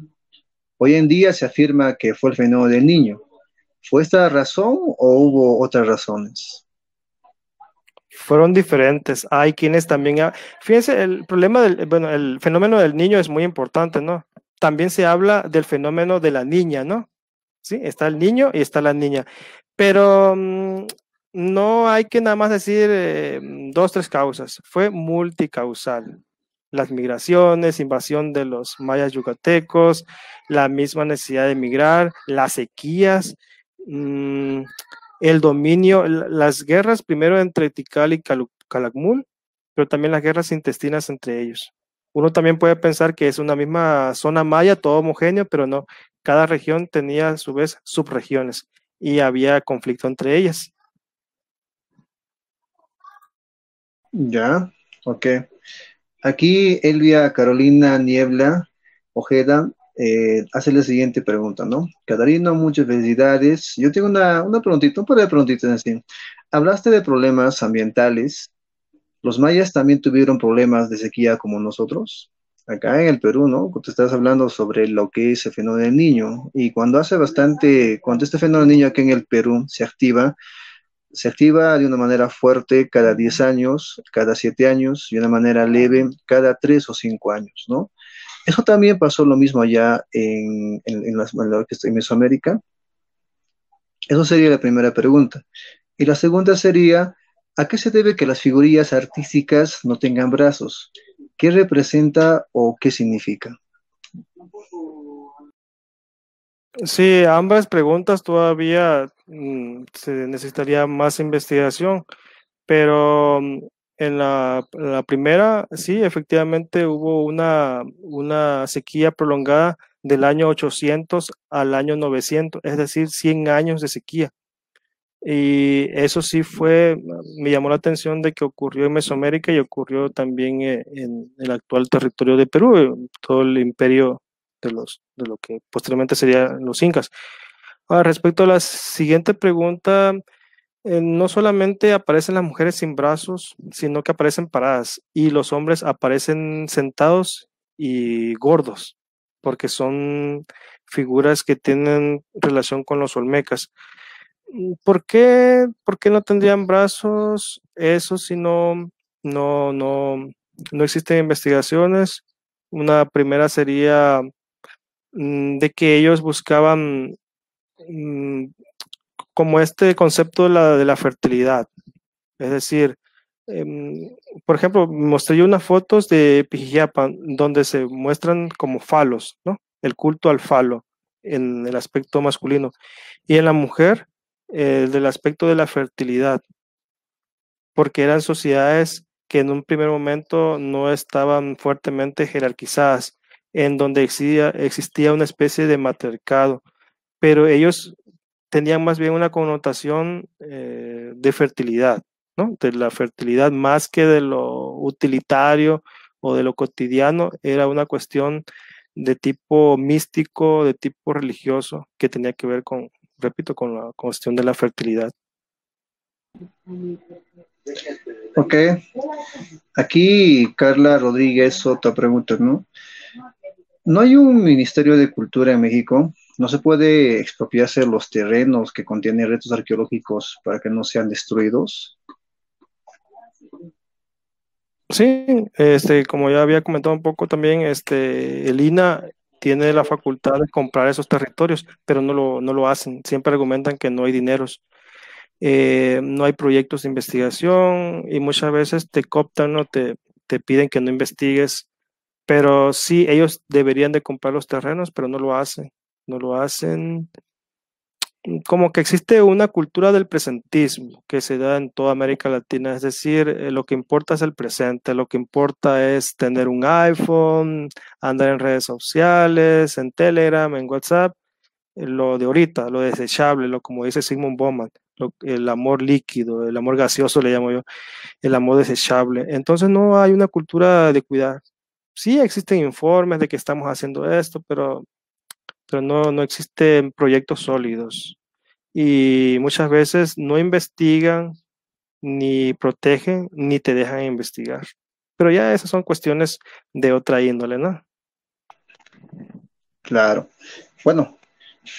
Hoy en día se afirma que fue el fenómeno del niño. ¿Fue esta razón o hubo otras razones? Fueron diferentes. Hay quienes también. Fíjense, el problema del. Bueno, el fenómeno del niño es muy importante, ¿no? También se habla del fenómeno de la niña, ¿no? Sí, está el niño y está la niña. Pero mm, no hay que nada más decir em, dos, tres causas. Fue multicausal. Las migraciones, invasión de los mayas yucatecos, la misma necesidad de emigrar, las sequías. Mm, el dominio, las guerras primero entre Tikal y Calakmul, pero también las guerras intestinas entre ellos. Uno también puede pensar que es una misma zona maya, todo homogéneo, pero no. Cada región tenía a su vez subregiones y había conflicto entre ellas. Ya, ok. Aquí Elvia Carolina Niebla Ojeda eh, hace la siguiente pregunta, ¿no? Catarina, muchas felicidades. Yo tengo una, una preguntita, un par de preguntitas así. Hablaste de problemas ambientales. ¿Los mayas también tuvieron problemas de sequía como nosotros? Acá en el Perú, ¿no? Te estás hablando sobre lo que es el fenómeno del niño. Y cuando hace bastante, cuando este fenómeno del niño aquí en el Perú se activa, se activa de una manera fuerte cada 10 años, cada 7 años, y de una manera leve cada 3 o 5 años, ¿no? Eso también pasó lo mismo allá en, las, Mesoamérica. Eso sería la primera pregunta. Y la segunda sería, ¿a qué se debe que las figurillas artísticas no tengan brazos? ¿Qué representa o qué significa? Sí, ambas preguntas todavía mm, se necesitaría más investigación, pero mm, en la, primera, sí, efectivamente hubo una, una sequía prolongada del año 800 al año 900, es decir, 100 años de sequía. Y eso sí fue, me llamó la atención de que ocurrió en Mesoamérica y ocurrió también eh, en el actual territorio de Perú, eh, todo el imperio de, los, de lo que posteriormente serían los incas. Ahora, respecto a la siguiente pregunta, eh, no solamente aparecen las mujeres sin brazos, sino que aparecen paradas y los hombres aparecen sentados y gordos, porque son figuras que tienen relación con los olmecas. Mm, ¿Por qué, por qué no tendrían brazos? Eso si no, no, no, no existen investigaciones. Una primera sería mm, de que ellos buscaban mm, como este concepto de la, de la fertilidad. Es decir, em, por ejemplo, mostré unas fotos de Pijijiapan donde se muestran como falos, ¿no? El culto al falo en el aspecto masculino. Y en la mujer, del aspecto de la fertilidad, porque eran sociedades que en un primer momento no estaban fuertemente jerarquizadas, en donde existía, existía una especie de matriarcado, pero ellos tenían más bien una connotación eh, de fertilidad, ¿no? De la fertilidad más que de lo utilitario o de lo cotidiano, era una cuestión de tipo místico, de tipo religioso, que tenía que ver con, repito, con la cuestión de la fertilidad. Ok. Aquí Carla Rodríguez otra pregunta, ¿no? ¿No hay un Ministerio de Cultura en México? No se puede expropiarse los terrenos que contienen retos arqueológicos para que no sean destruidos. Sí, este, como ya había comentado un poco también, este, el INA tiene la facultad de comprar esos territorios, pero no lo, no lo hacen. Siempre argumentan que no hay dineros, eh, no hay proyectos de investigación y muchas veces te cooptan o te, te piden que no investigues pero sí ellos deberían de comprar los terrenos, pero no lo hacen no lo hacen. Mm, como que existe una cultura del presentismo que se da en toda América Latina, es decir, eh, lo que importa es el presente, lo que importa es tener un iPhone, andar en redes sociales, en Telegram, en WhatsApp, eh, lo de ahorita, lo desechable, lo como dice Sigmund Bowman el amor líquido, el amor gaseoso le llamo yo, el amor desechable. Entonces no hay una cultura de cuidar. Sí existen informes de que estamos haciendo esto, pero pero no, existen proyectos sólidos y muchas veces no investigan, ni protegen, ni te dejan investigar. Pero ya esas son cuestiones de otra índole, ¿no? Claro. Bueno,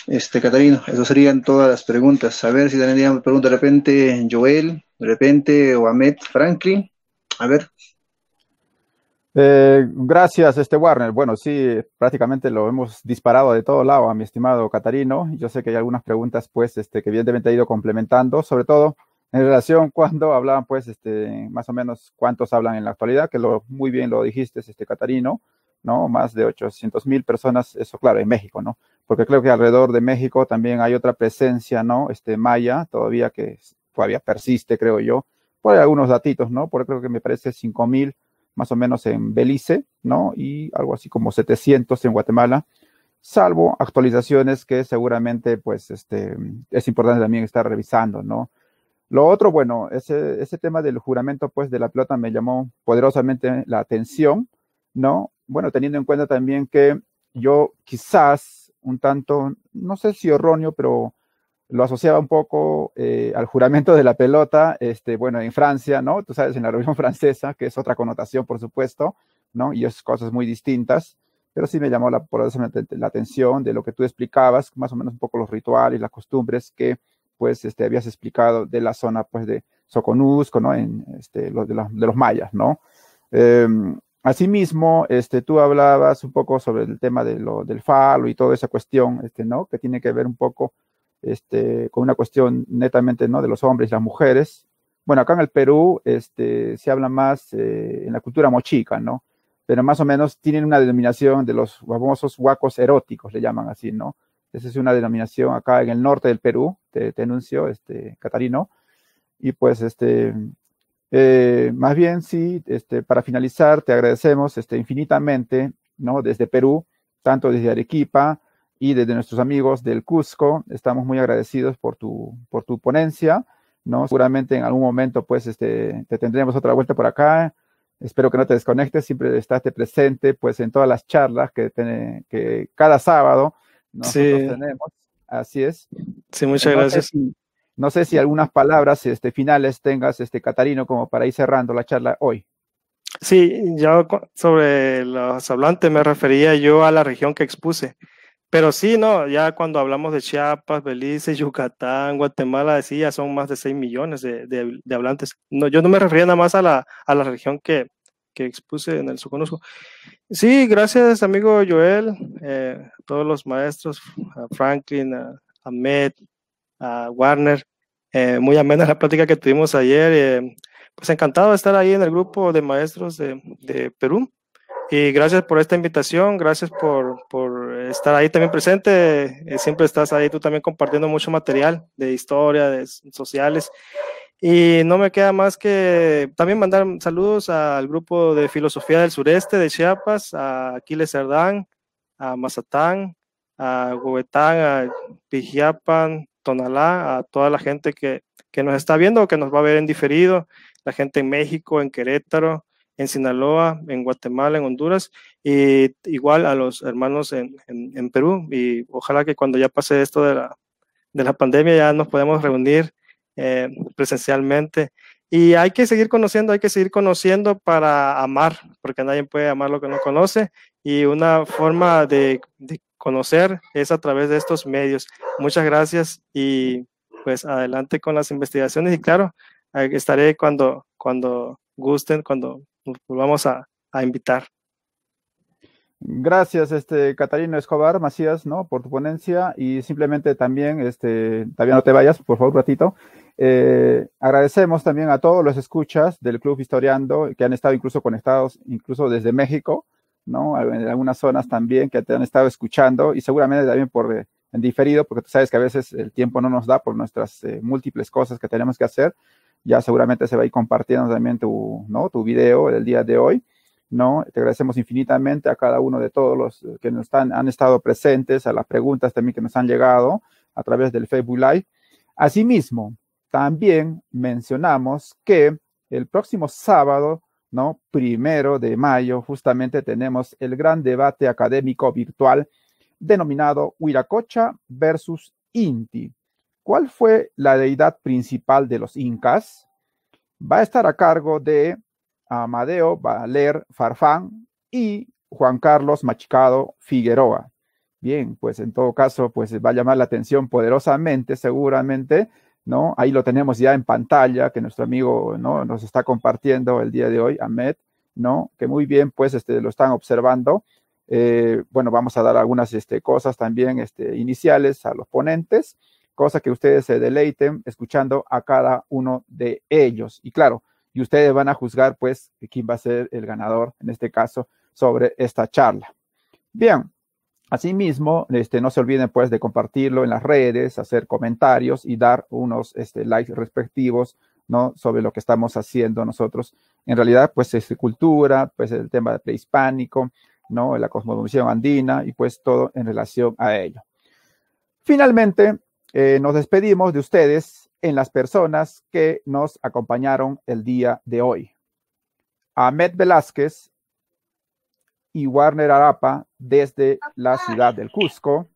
este, Catarino, esas serían todas las preguntas. A ver si tendríamos preguntas de repente Joel, de repente, o Ahmed Franklin. A ver, eh, gracias, este Warner. Bueno, sí, prácticamente lo hemos disparado de todo lado, a mi estimado Catarino. Yo sé que hay algunas preguntas, pues, este, que evidentemente ha ido complementando, sobre todo en relación [laughs] cuando hablaban, pues, este, más o menos cuántos hablan en la actualidad, que lo, muy bien lo dijiste, este Catarino, ¿no? Más de 800 mil personas, eso claro, en México, ¿no? Porque creo que alrededor de México también hay otra presencia, ¿no? Este maya, todavía que todavía persiste, creo yo, por algunos datitos, ¿no? Porque creo que me parece 5 mil más o menos en Belice, ¿no? Y algo así como 700 en Guatemala, salvo actualizaciones que seguramente, pues, este, es importante también estar revisando, ¿no? Lo otro, bueno, ese, ese tema del juramento, pues, de la plata, me llamó poderosamente la atención, ¿no? Bueno, teniendo en cuenta también que yo quizás un tanto, no sé si erróneo, pero lo asociaba un poco eh, al juramento de la pelota, este, bueno, en Francia, ¿no? Tú sabes, en la región [laughs] Francesa, que es otra connotación, por supuesto, ¿no? Y es cosas muy distintas, pero sí me llamó la, la atención de lo que tú explicabas, más o menos un poco los rituales, las costumbres que, pues, este, habías explicado de la zona, pues, de Soconusco, ¿no? En, este, de, los mayas, ¿no? Em, asimismo, este, tú hablabas un poco sobre el tema de lo, del falo y toda esa cuestión, este, ¿no? Que tiene que ver un poco este, con una cuestión netamente ¿no? de los hombres y las mujeres. Bueno, acá en el Perú este, se habla más eh, en la cultura mochica, ¿no? Pero más o menos tienen una denominación de los famosos huacos eróticos, le llaman así, ¿no? Esa es una denominación acá en el norte del Perú, te, denuncio, este, Catarino. Y pues, este, eh, más bien, sí, este, para finalizar, te agradecemos este, infinitamente, ¿no? Desde Perú, tanto desde Arequipa, y desde nuestros amigos del Cusco. Estamos muy agradecidos por tu, por tu ponencia, ¿no? Seguramente en algún momento, pues, este, te tendremos otra vuelta por acá. Espero que no te desconectes, siempre estás presente, pues, en todas las charlas que, que cada sábado nosotros tenemos. Así es. Sí, muchas gracias. no sé si algunas palabras este, finales tengas, este, Catarino, como para ir cerrando la charla hoy. Sí, ya sobre los hablantes me refería yo a la región que expuse. Pero sí, no, ya cuando hablamos de Chiapas, Belice, Yucatán, Guatemala, sí, son más de 6 millones de, hablantes. No, yo no me refería nada más a la, región que, expuse en el Soconusco. Sí, gracias amigo Joel, eh, todos los maestros, a Franklin, a, a Warner. Eh, muy amena la plática que tuvimos ayer. Eh, pues encantado de estar ahí en el grupo de maestros de Perú. Y gracias por esta invitación, gracias por, por estar ahí también presente. Eh, siempre estás ahí tú también compartiendo mucho material de historia, de sociales. Y no me queda más que también mandar saludos al grupo de Filosofía del Sureste de Chiapas, a Aquiles Cerdán, a Mazatán, a Huetán, a Pijiapan, Tonalá, a toda la gente que, que nos está viendo o que nos va a ver en diferido, la gente en México, en Querétaro, en Sinaloa, en Guatemala, en Honduras, y igual a los hermanos en, en, Perú. Y ojalá que cuando ya pase esto de la, de la pandemia ya nos podamos reunir eh, presencialmente. Y hay que seguir conociendo, hay que seguir conociendo para amar, porque nadie puede amar lo que no conoce. Y una forma de, de conocer es a través de estos medios. Muchas gracias y pues adelante con las investigaciones. Y claro, estaré cuando, cuando gusten cuando nos volvamos a, invitar. Gracias, este, Catalina Escobar Macías, ¿no? Por tu ponencia y simplemente también, este, todavía no te vayas, por favor, ratito. Eh, agradecemos también a todos los escuchas del Club Historiando que han estado incluso conectados, incluso desde México, ¿no? En algunas zonas también que te han estado escuchando y seguramente también por eh, en diferido, porque tú sabes que a veces el tiempo no nos da por nuestras eh, múltiples cosas que tenemos que hacer. Ya seguramente se va a ir compartiendo también tu, ¿no? tu video el día de hoy. ¿no? Te agradecemos infinitamente a cada uno de todos los que nos están, han estado presentes, a las preguntas también que nos han llegado a través del Facebook Live. Asimismo, también mencionamos que el próximo sábado, ¿no? Primero de mayo, justamente tenemos el gran debate académico virtual denominado Huiracocha versus Inti. ¿Cuál fue la deidad principal de los incas? Va a estar a cargo de Amadeo Valer Farfán y Juan Carlos Machicado Figueroa. Bien, pues en todo caso, pues va a llamar la atención poderosamente, seguramente, ¿no? Ahí lo tenemos ya en pantalla, que nuestro amigo, ¿no? Nos está compartiendo el día de hoy, Ahmed, ¿no? Que muy bien, pues, este, lo están observando. Eh, bueno, vamos a dar algunas este, cosas también este, iniciales a los ponentes cosa que ustedes se deleiten escuchando a cada uno de ellos. Y claro, y ustedes van a juzgar pues quién va a ser el ganador en este caso sobre esta charla. Bien, asimismo, este, no se olviden pues de compartirlo en las redes, hacer comentarios y dar unos este, likes respectivos ¿no? sobre lo que estamos haciendo nosotros. En realidad, pues es cultura, pues el tema prehispánico, ¿no? la cosmovisión andina y pues todo en relación a ello. Finalmente, eh, nos despedimos de ustedes en las personas que nos acompañaron el día de hoy. Ahmed Velázquez y Warner Arapa desde la ciudad del Cusco.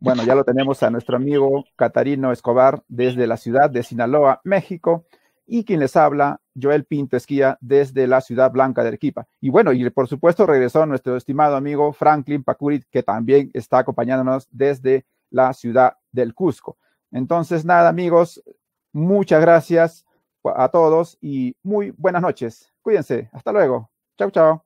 Bueno, ya lo tenemos a nuestro amigo Catarino Escobar desde la ciudad de Sinaloa, México, y quien les habla, Joel Pinto Esquía, desde la ciudad blanca de Arequipa. Y bueno, y por supuesto regresó nuestro estimado amigo Franklin Pacurit, que también está acompañándonos desde la ciudad del Cusco. Entonces, nada, amigos, muchas gracias a todos y muy buenas noches. Cuídense. Hasta luego. Chau chao.